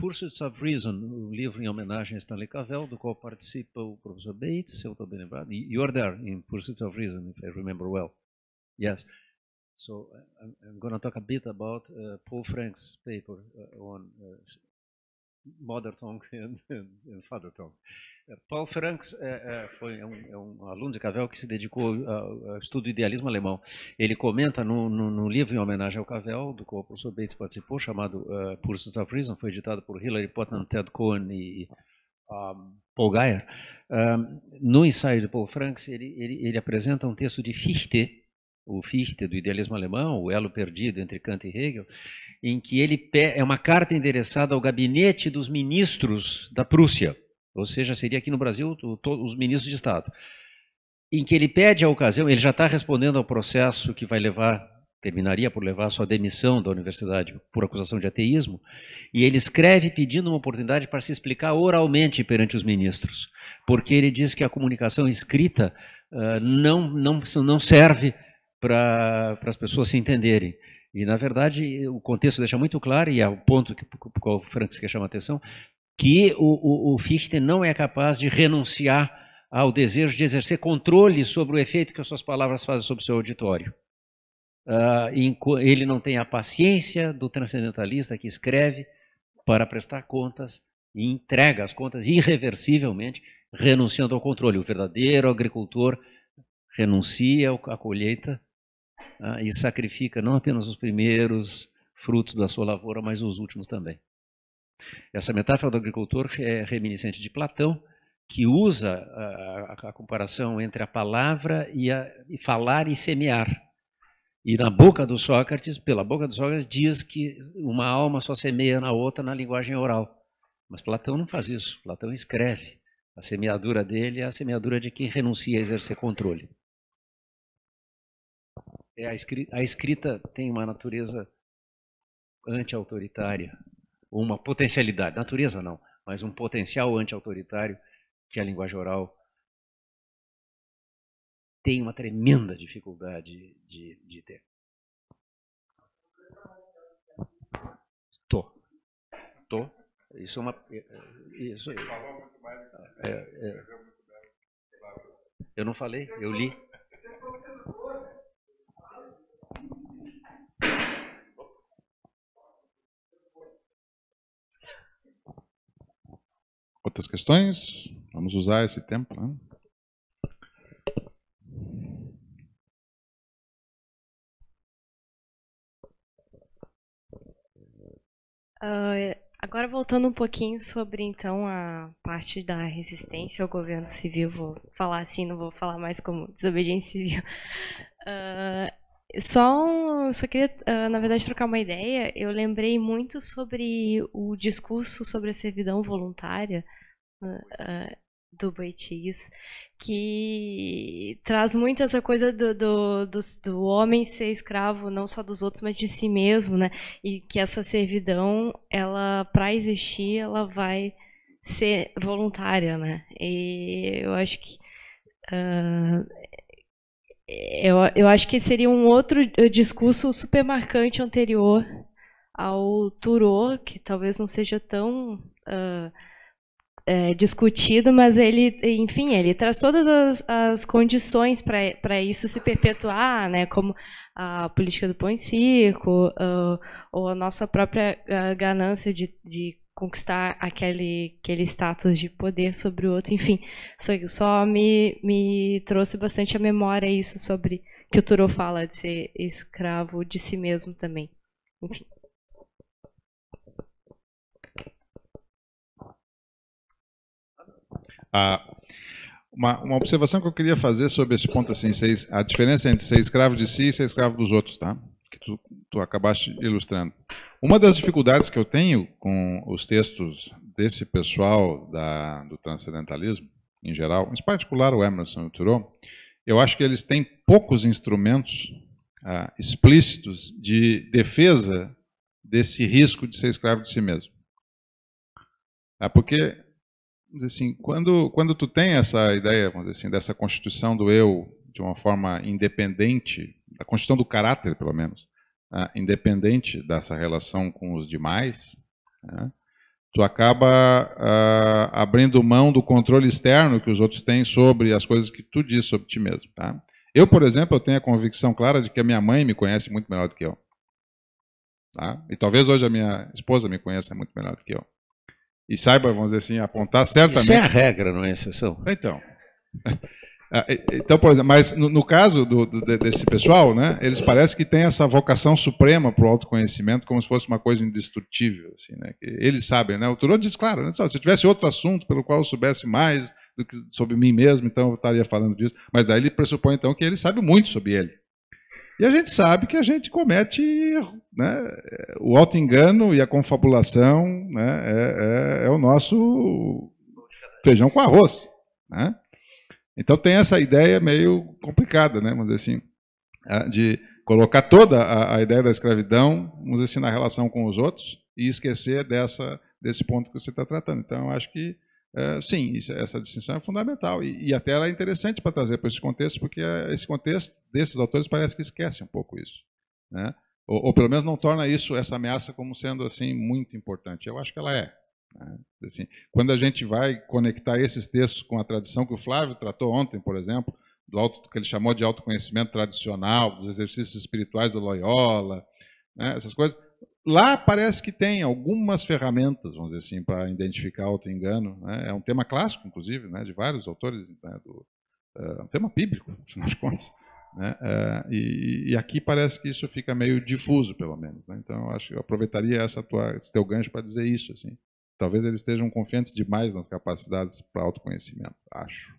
Pursuits of Reason, um livro em homenagem a Stanley Cavell, do qual participa o professor Bates, se eu estou bem lembrado. You're there in Pursuits of Reason, if I remember well. Yes. So I'm, I'm going to talk a bit about uh, Paul Frank's paper uh, on uh, mother tongue and, and, and father tongue. É, Paul Franks é, é, foi um, é um, aluno de Cavell que se dedicou ao, ao estudo do idealismo alemão. Ele comenta no, no, no, livro em homenagem ao Cavell, do qual o professor Bates participou, chamado uh, of Reason, foi editado por Hillary Putnam, Ted Cohen e um, ah, Paul Geyer. Um, ah, no ensaio de Paul Franks, ele, ele, ele apresenta um texto de Fichte, o Fichte do idealismo alemão, o elo perdido entre Kant e Hegel, em que ele é uma carta endereçada ao gabinete dos ministros da Prússia, ou seja, seria aqui no Brasil os ministros de Estado, em que ele pede a ocasião, ele já está respondendo ao processo que vai levar, terminaria por levar a sua demissão da universidade por acusação de ateísmo, e ele escreve pedindo uma oportunidade para se explicar oralmente perante os ministros, porque ele diz que a comunicação escrita uh, não, não, não serve para as pessoas se entenderem. E, na verdade, o contexto deixa muito claro, e é o ponto que, qual o Franks quer chamar a atenção, que o, o, o Fichte não é capaz de renunciar ao desejo de exercer controle sobre o efeito que as suas palavras fazem sobre o seu auditório. Uh, ele não tem a paciência do transcendentalista que escreve para prestar contas e entrega as contas irreversivelmente, renunciando ao controle. O verdadeiro agricultor renuncia à colheita ah, e sacrifica não apenas os primeiros frutos da sua lavoura, mas os últimos também. Essa metáfora do agricultor é reminiscente de Platão, que usa a, a, a comparação entre a palavra e, a, e falar e semear. E na boca do Sócrates, pela boca do Sócrates, diz que uma alma só semeia na outra na linguagem oral. Mas Platão não faz isso. Platão escreve. A semeadura dele é a semeadura de quem renuncia a exercer controle. É, a, escrita, a escrita tem uma natureza anti-autoritária, uma potencialidade, natureza não, mas um potencial anti-autoritário que a linguagem oral tem uma tremenda dificuldade de, de ter. Tô. Tô. Isso é uma. É, é, isso é, é, é, eu não falei, eu li. Outras questões? Vamos usar esse tempo. Né? Uh, agora voltando um pouquinho sobre então a parte da resistência ao governo civil, vou falar assim, não vou falar mais como desobediência civil. Uh, só, um, só queria, ah, na verdade, trocar uma ideia. Eu lembrei muito sobre o discurso sobre a servidão voluntária ah, ah, do Boitis, que traz muito essa coisa do, do, do, do, homem ser escravo, não só dos outros, mas de si mesmo, né? E que essa servidão, ela, para existir, ela vai ser voluntária, né? E eu acho que uh, eu, eu acho que seria um outro eh, discurso super marcante anterior ao Turô, que talvez não seja tão uh, é, discutido, mas ele, enfim, ele traz todas as, as condições para isso se perpetuar, né, como a política do pão em circo, uh, ou a nossa própria uh, ganância de, de conquistar aquele, aquele status de poder sobre o outro. Enfim, só, só me, me trouxe bastante a memória isso sobre que o Turo fala de ser escravo de si mesmo também. Enfim. Ah, uma, uma observação que eu queria fazer sobre esse ponto assim, ser, a diferença entre ser escravo de si e ser escravo dos outros, tá? que tu, tu acabaste ilustrando. Uma das dificuldades que eu tenho com os textos desse pessoal da, do transcendentalismo, em geral, em particular o Emerson e o Thoreau, eu acho que eles têm poucos instrumentos ah, explícitos de defesa desse risco de ser escravo de si mesmo. Ah, porque, assim, quando, quando tu tem essa ideia, vamos assim, dessa constituição do eu de uma forma independente da construção do caráter, pelo menos, ah, independente dessa relação com os demais, né, tu acaba uh, abrindo mão do controle externo que os outros têm sobre as coisas que tu diz sobre ti mesmo. Tá? Eu, por exemplo, eu tenho a convicção clara de que a minha mãe me conhece muito melhor do que eu. Tá? E talvez hoje a minha esposa me conheça muito melhor do que eu. E saiba, vamos dizer assim, apontar certamente. Isso é a regra, não é exceção. Então. Ah, então, por exemplo, mas no, no caso do, do, desse pessoal, né, eles parecem que têm essa vocação suprema para o autoconhecimento, como se fosse uma coisa indestrutível. Assim, né? Eles sabem, né? O Turo diz, claro, né? se eu tivesse outro assunto pelo qual eu soubesse mais do que sobre mim mesmo, então eu estaria falando disso. Mas daí ele pressupõe, então, que ele sabe muito sobre ele. E a gente sabe que a gente comete erro. Né? O auto-engano e a confabulação né, é, é, é o nosso feijão com arroz. Né? Então tem essa ideia meio complicada, né? Vamos dizer assim, de colocar toda a, a ideia da escravidão, vamos dizer assim, na relação com os outros e esquecer dessa, desse ponto que você está tratando. Então eu acho que é, sim, isso, essa distinção é fundamental e, e até ela é interessante para trazer para esse contexto, porque é, esse contexto desses autores parece que esquece um pouco isso, né? Ou, ou, pelo menos não torna isso essa ameaça como sendo assim muito importante. Eu acho que ela é, né? Assim, quando a gente vai conectar esses textos com a tradição que o Flávio tratou ontem, por exemplo, do auto, que ele chamou de autoconhecimento tradicional, dos exercícios espirituais do Loyola, né, essas coisas, lá parece que tem algumas ferramentas, vamos dizer assim, para identificar auto-engano. Né? É um tema clássico, inclusive, né, de vários autores, né? do, é um tema bíblico, afinal de contas. Né? É, e, e, aqui parece que isso fica meio difuso, pelo menos. Né? Então, eu acho que eu aproveitaria essa tua, esse teu gancho para dizer isso. Assim. Talvez eles estejam confiantes demais nas capacidades para autoconhecimento, acho.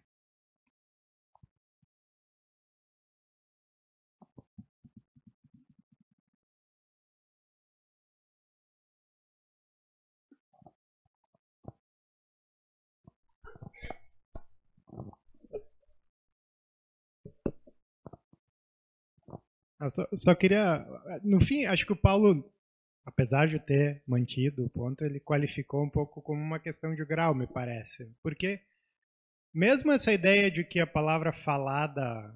Eu ah, só, só queria. No fim, acho que o Paulo apesar de ter mantido o ponto, ele qualificou um pouco como uma questão de grau, me parece. Porque mesmo essa ideia de que a palavra falada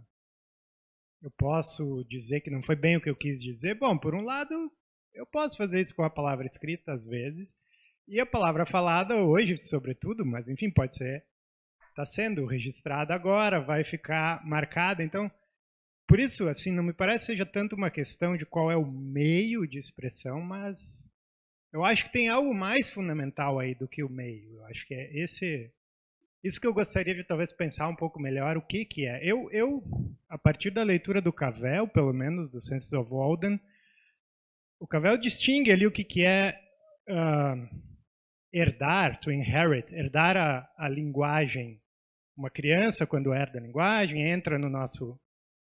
eu posso dizer que não foi bem o que eu quis dizer, bom, por um lado, eu posso fazer isso com a palavra escrita às vezes, e a palavra falada hoje, sobretudo, mas enfim, pode ser está sendo registrada agora, vai ficar marcada, então por isso, assim, não me parece seja tanto uma questão de qual é o meio de expressão, mas eu acho que tem algo mais fundamental aí do que o meio. Eu acho que é esse isso que eu gostaria de talvez pensar um pouco melhor o que que é. Eu eu a partir da leitura do Cavell, pelo menos do Senses of Walden, o Cavell distingue ali o que que é uh, herdar, to inherit, herdar a, a linguagem. Uma criança quando herda a linguagem entra no nosso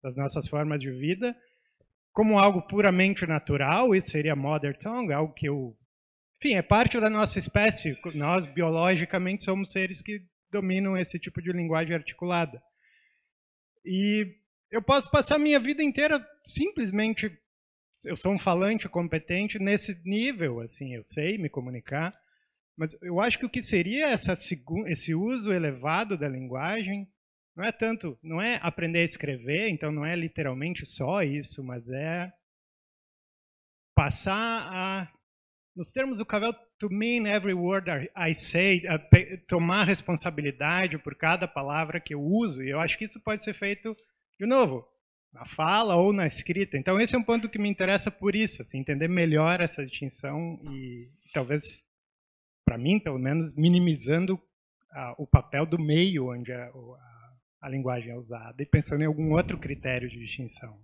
das nossas formas de vida, como algo puramente natural, isso seria mother tongue, algo que eu... Enfim, é parte da nossa espécie. Nós, biologicamente, somos seres que dominam esse tipo de linguagem articulada. E eu posso passar a minha vida inteira simplesmente... Eu sou um falante competente nesse nível, assim, eu sei me comunicar, mas eu acho que o que seria essa, esse uso elevado da linguagem não é tanto, não é aprender a escrever, então não é literalmente só isso, mas é passar a, nos termos do Cavell, to mean every word I say, a tomar responsabilidade por cada palavra que eu uso, e eu acho que isso pode ser feito, de novo, na fala ou na escrita. Então esse é um ponto que me interessa por isso, assim, entender melhor essa distinção e talvez, para mim pelo menos, minimizando o papel do meio onde a, a linguagem é usada e pensando em algum outro critério de distinção.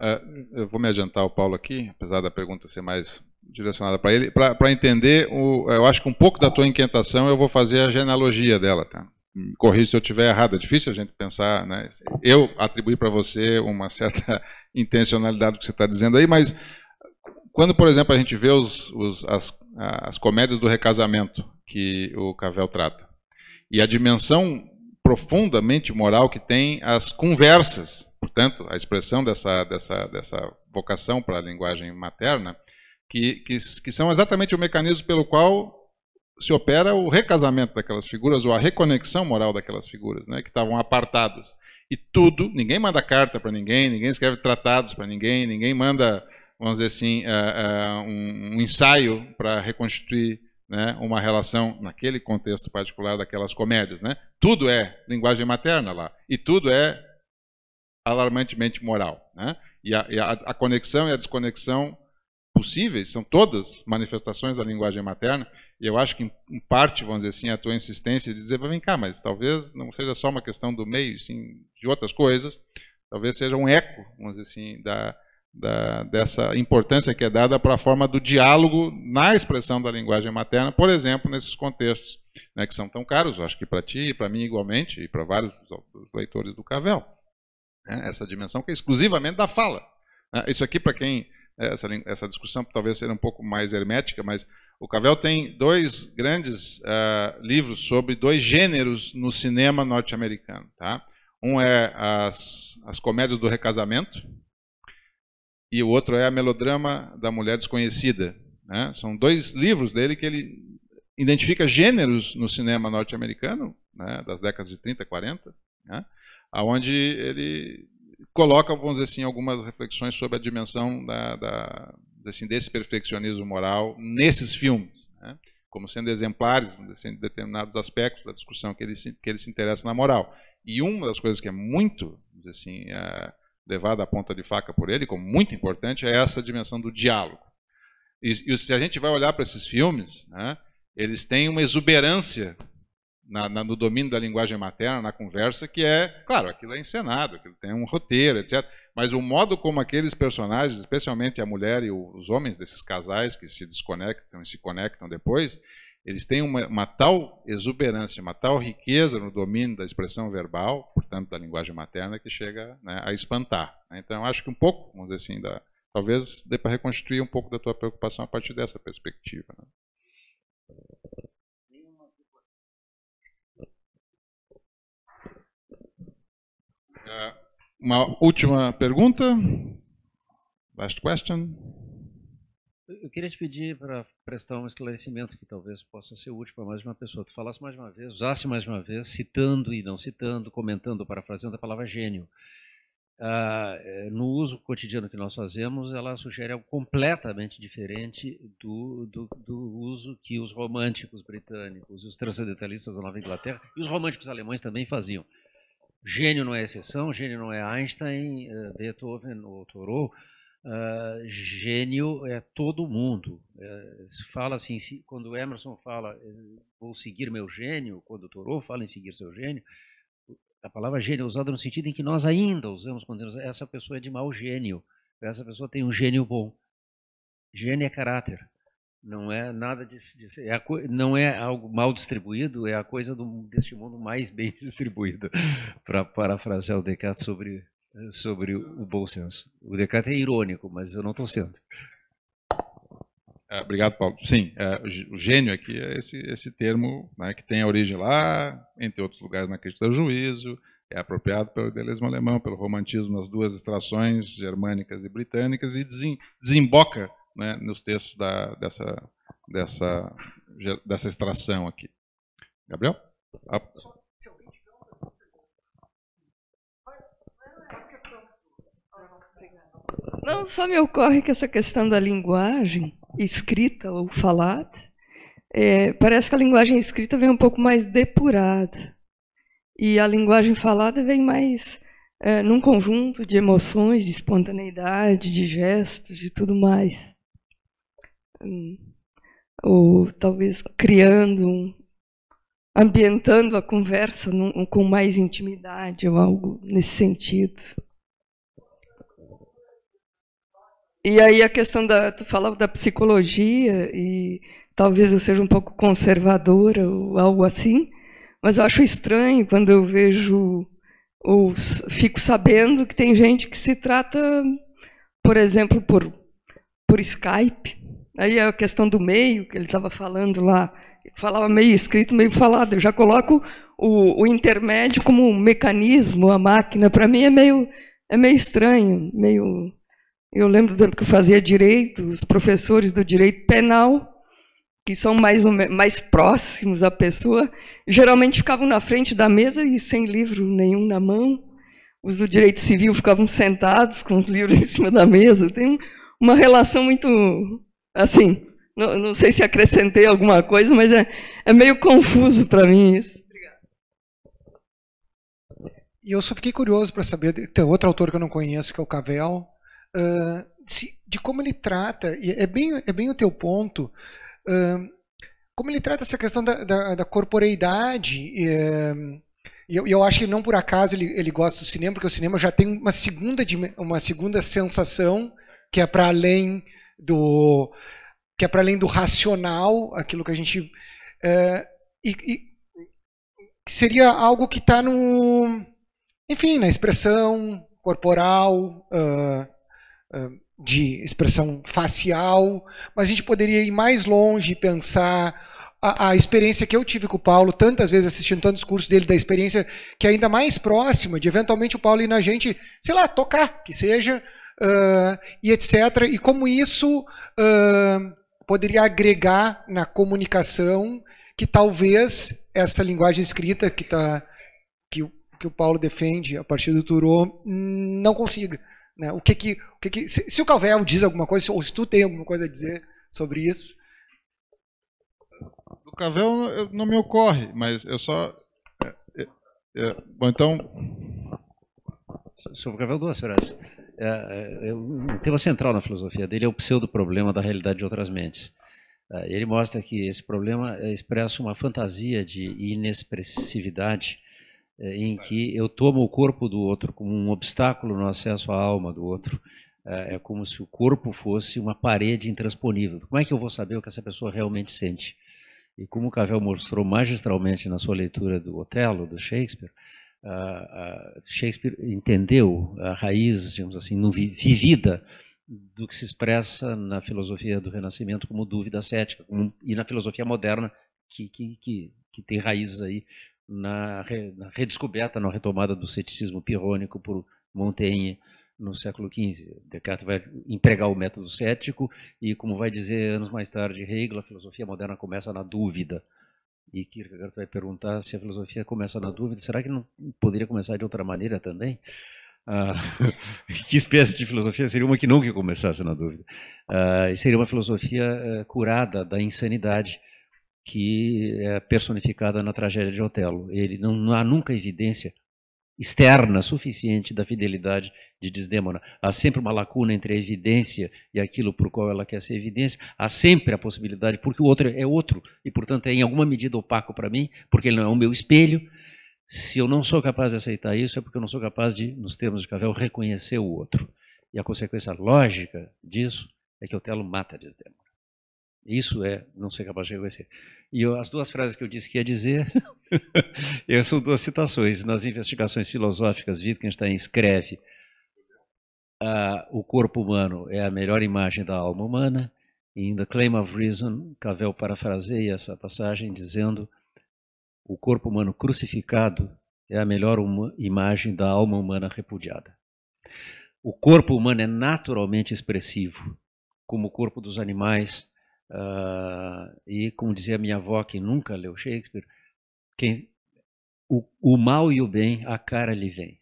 É, eu vou me adiantar ao Paulo aqui, apesar da pergunta ser mais direcionada para ele, para entender, o, eu acho que um pouco da tua inquietação eu vou fazer a genealogia dela, tá? corrija se eu estiver errado, é difícil a gente pensar, né? Eu atribuí para você uma certa intencionalidade do que você está dizendo aí, mas quando, por exemplo, a gente vê os, os, as, as comédias do recasamento que o Cavel trata, e a dimensão profundamente moral que tem as conversas, portanto, a expressão dessa, dessa, dessa vocação para a linguagem materna, que, que, que são exatamente o mecanismo pelo qual se opera o recasamento daquelas figuras ou a reconexão moral daquelas figuras, né, que estavam apartadas. E tudo, ninguém manda carta para ninguém, ninguém escreve tratados para ninguém, ninguém manda, vamos dizer assim, uh, uh, um, um, ensaio para reconstituir né, uma relação, naquele contexto particular daquelas comédias. Né? Tudo é linguagem materna lá, e tudo é alarmantemente moral. Né? E, a, e a, a conexão e a desconexão possíveis são todas manifestações da linguagem materna, e eu acho que, em parte, vamos dizer assim, a tua insistência de dizer, vem cá, mas talvez não seja só uma questão do meio, sim de outras coisas, talvez seja um eco, vamos dizer assim, da, da, dessa importância que é dada para a forma do diálogo na expressão da linguagem materna, por exemplo, nesses contextos né, que são tão caros, acho que para ti e para mim igualmente, e para vários dos leitores do Cavel. Né, essa dimensão que é exclusivamente da fala. Né, isso aqui, para quem. É, essa, essa discussão talvez seja um pouco mais hermética, mas o Cavel tem dois grandes uh, livros sobre dois gêneros no cinema norte-americano. Tá? Um é as, as comédias do recasamento, e o outro é A Melodrama da Mulher Desconhecida. Né? São dois livros dele que ele identifica gêneros no cinema norte-americano, né, das décadas de 30, 40, né, onde ele coloca, vamos dizer assim, algumas reflexões sobre a dimensão da, da, assim, desse perfeccionismo moral nesses filmes, né, como sendo exemplares assim, de determinados aspectos da discussão que ele, se, que ele se interessa na moral. E uma das coisas que é muito, vamos dizer assim, é levada à ponta de faca por ele, como muito importante, é essa dimensão do diálogo. E, e se a gente vai olhar para esses filmes, né, eles têm uma exuberância na, na, no domínio da linguagem materna, na conversa, que é, claro, aquilo é encenado, aquilo tem um roteiro, etc. Mas o modo como aqueles personagens, especialmente a mulher e os homens desses casais que se desconectam e se conectam depois, eles têm uma, uma tal exuberância, uma tal riqueza no domínio da expressão verbal, portanto da linguagem materna, que chega né, a espantar. Né. Então, acho que um pouco, vamos dizer assim, da, talvez dê para reconstruir um pouco da tua preocupação a partir dessa perspectiva. Né? É, uma última pergunta. Last question. Eu queria te pedir para prestar um esclarecimento que talvez possa ser útil para mais uma pessoa. Tu falasse mais uma vez, usasse mais uma vez, citando e não citando, comentando, parafraseando a palavra gênio. Ah, eh, no uso cotidiano que nós fazemos, ela sugere algo completamente diferente do, do, do uso que os românticos britânicos e os transcendentalistas da Nova Inglaterra e os românticos alemães também faziam. Gênio não é exceção, gênio não é Einstein, eh, Beethoven ou Thoreau Uh, gênio é todo mundo. É, fala assim, se, quando Emerson fala eh, vou seguir meu gênio, quando Thoreau fala em seguir seu gênio, a palavra gênio é usada no sentido em que nós ainda usamos quando dizemos essa pessoa é de mau gênio, essa pessoa tem um gênio bom. Gênio é caráter, não é nada de, de é a, não é algo mal distribuído, é a coisa do, deste mundo mais bem distribuído, para parafrasear o Descartes sobre sobre o bom senso. O Descartes é irônico, mas eu não estou sendo. É, obrigado, Paulo. Sim, é, o gênio aqui é, é esse, esse termo né, que tem a origem lá, entre outros lugares na crítica do juízo, é apropriado pelo idealismo alemão, pelo romantismo nas duas extrações germânicas e britânicas e desem, desemboca né, nos textos da, dessa, dessa, dessa extração aqui. Gabriel? A... Ah, Não, só me ocorre que essa questão da linguagem, escrita ou falada, é, parece que a linguagem escrita vem um pouco mais depurada. E a linguagem falada vem mais é, num conjunto de emoções, de espontaneidade, de gestos e tudo mais. Hum, ou talvez criando, um, ambientando a conversa num, com mais intimidade ou algo nesse sentido. E aí a questão da. Tu falava da psicologia, e talvez eu seja um pouco conservadora ou algo assim, mas eu acho estranho quando eu vejo ou fico sabendo que tem gente que se trata, por exemplo, por, por Skype. Aí é a questão do meio que ele estava falando lá. falava meio escrito, meio falado. Eu já coloco o, o intermédio como um mecanismo, a máquina. Para mim é meio, é meio estranho, meio eu lembro do tempo que eu fazia direito, os professores do direito penal, que são mais, mais próximos à pessoa, geralmente ficavam na frente da mesa e sem livro nenhum na mão. Os do direito civil ficavam sentados com os livros em cima da mesa. Tem uma relação muito. Assim, não, não sei se acrescentei alguma coisa, mas é, é meio confuso para mim isso. E eu só fiquei curioso para saber. Tem outro autor que eu não conheço, que é o Cavell, uh, ah, de, de, como ele trata, e é bem, é bem o teu ponto, uh, como ele trata essa questão da, da, da corporeidade. Uh, e eu, eu, acho que não por acaso ele, ele gosta do cinema, porque o cinema já tem uma segunda, uma segunda sensação que é para além do que é para além do racional, aquilo que a gente é, e, e, seria algo que está no enfim na expressão corporal uh, Hum, de expressão facial, mas a gente poderia ir mais longe e pensar a, a, experiência que eu tive com o Paulo, tantas vezes assistindo tantos cursos dele, da experiência que é ainda mais próxima de eventualmente o Paulo ir na gente, sei lá, tocar, que seja, uh, e etc. E como isso uh, poderia agregar na comunicação que talvez essa linguagem escrita que, tá, que, que o Paulo defende a partir do Turô não consiga. Né? O que que, o que, que se, se, o Calvel diz alguma coisa, ou se tu tem alguma coisa a dizer sobre isso? Do Calvel não me ocorre, mas eu só. É, é, é, bom, então. Sobre o Calvel, duas frases. É, é um tema central na filosofia dele é o pseudo-problema da realidade de outras mentes. É, ele mostra que esse problema expressa uma fantasia de inexpressividade é, em que eu tomo o corpo do outro como um obstáculo no acesso à alma do outro. É, é como se o corpo fosse uma parede intransponível. Como é que eu vou saber o que essa pessoa realmente sente? E como o Cavell mostrou magistralmente na sua leitura do Otelo, do Shakespeare, Shakespeare entendeu a raiz, digamos assim, vivida do que se expressa na filosofia do Renascimento como dúvida cética, e na filosofia moderna, que, que, que, que tem raízes aí na, redescoberta, na retomada do ceticismo pirônico por Montaigne no século XV. Descartes vai empregar o método cético e, como vai dizer anos mais tarde Hegel, a filosofia moderna começa na dúvida. E Kierkegaard vai perguntar se a filosofia começa na dúvida, será que não poderia começar de outra maneira também? Ah, que espécie de filosofia seria uma que nunca começasse na dúvida? Ah, seria uma filosofia eh, curada da insanidade, que é personificada na tragédia de Otelo. Ele não, não há nunca evidência externa suficiente da fidelidade de Desdémona. Há sempre uma lacuna entre a evidência e aquilo por qual ela quer ser evidência. Há sempre a possibilidade, porque o outro é outro e, portanto, é em alguma medida opaco para mim, porque ele não é o meu espelho. Se eu não sou capaz de aceitar isso, é porque eu não sou capaz de, nos termos de Cavell, reconhecer o outro. E a consequência lógica disso é que Otelo mata Desdémona. Isso é não ser capaz de reconhecer. E eu, as duas frases que eu disse que ia dizer são duas citações. Nas investigações filosóficas, Wittgenstein escreve: ah, o corpo humano é a melhor imagem da alma humana. E em The Claim of Reason, Cavell parafraseia essa passagem dizendo: o corpo humano crucificado é a melhor imagem da alma humana repudiada. O corpo humano é naturalmente expressivo, como o corpo dos animais Uh, e como dizia minha avó, que nunca leu Shakespeare, quem, o, o mal e o bem, a cara lhe vem.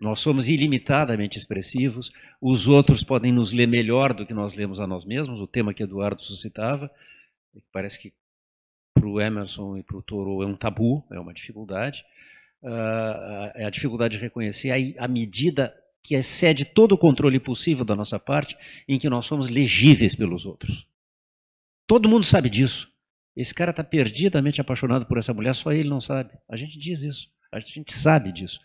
Nós somos ilimitadamente expressivos, os outros podem nos ler melhor do que nós lemos a nós mesmos, o tema que Eduardo suscitava, parece que para o Emerson e para o Toro é um tabu, é uma dificuldade, uh, é a dificuldade de reconhecer a, a medida que excede todo o controle possível da nossa parte, em que nós somos legíveis pelos outros. Todo mundo sabe disso. Esse cara está perdidamente apaixonado por essa mulher, só ele não sabe. A gente diz isso, a gente sabe disso.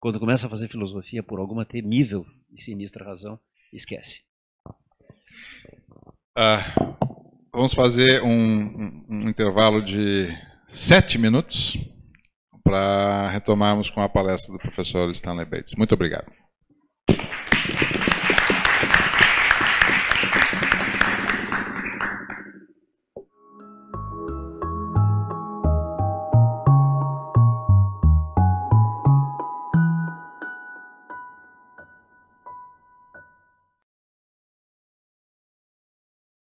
Quando começa a fazer filosofia por alguma temível e sinistra razão, esquece. Ah, vamos fazer um, um, um intervalo de sete minutos para retomarmos com a palestra do professor Stanley Bates. Muito obrigado.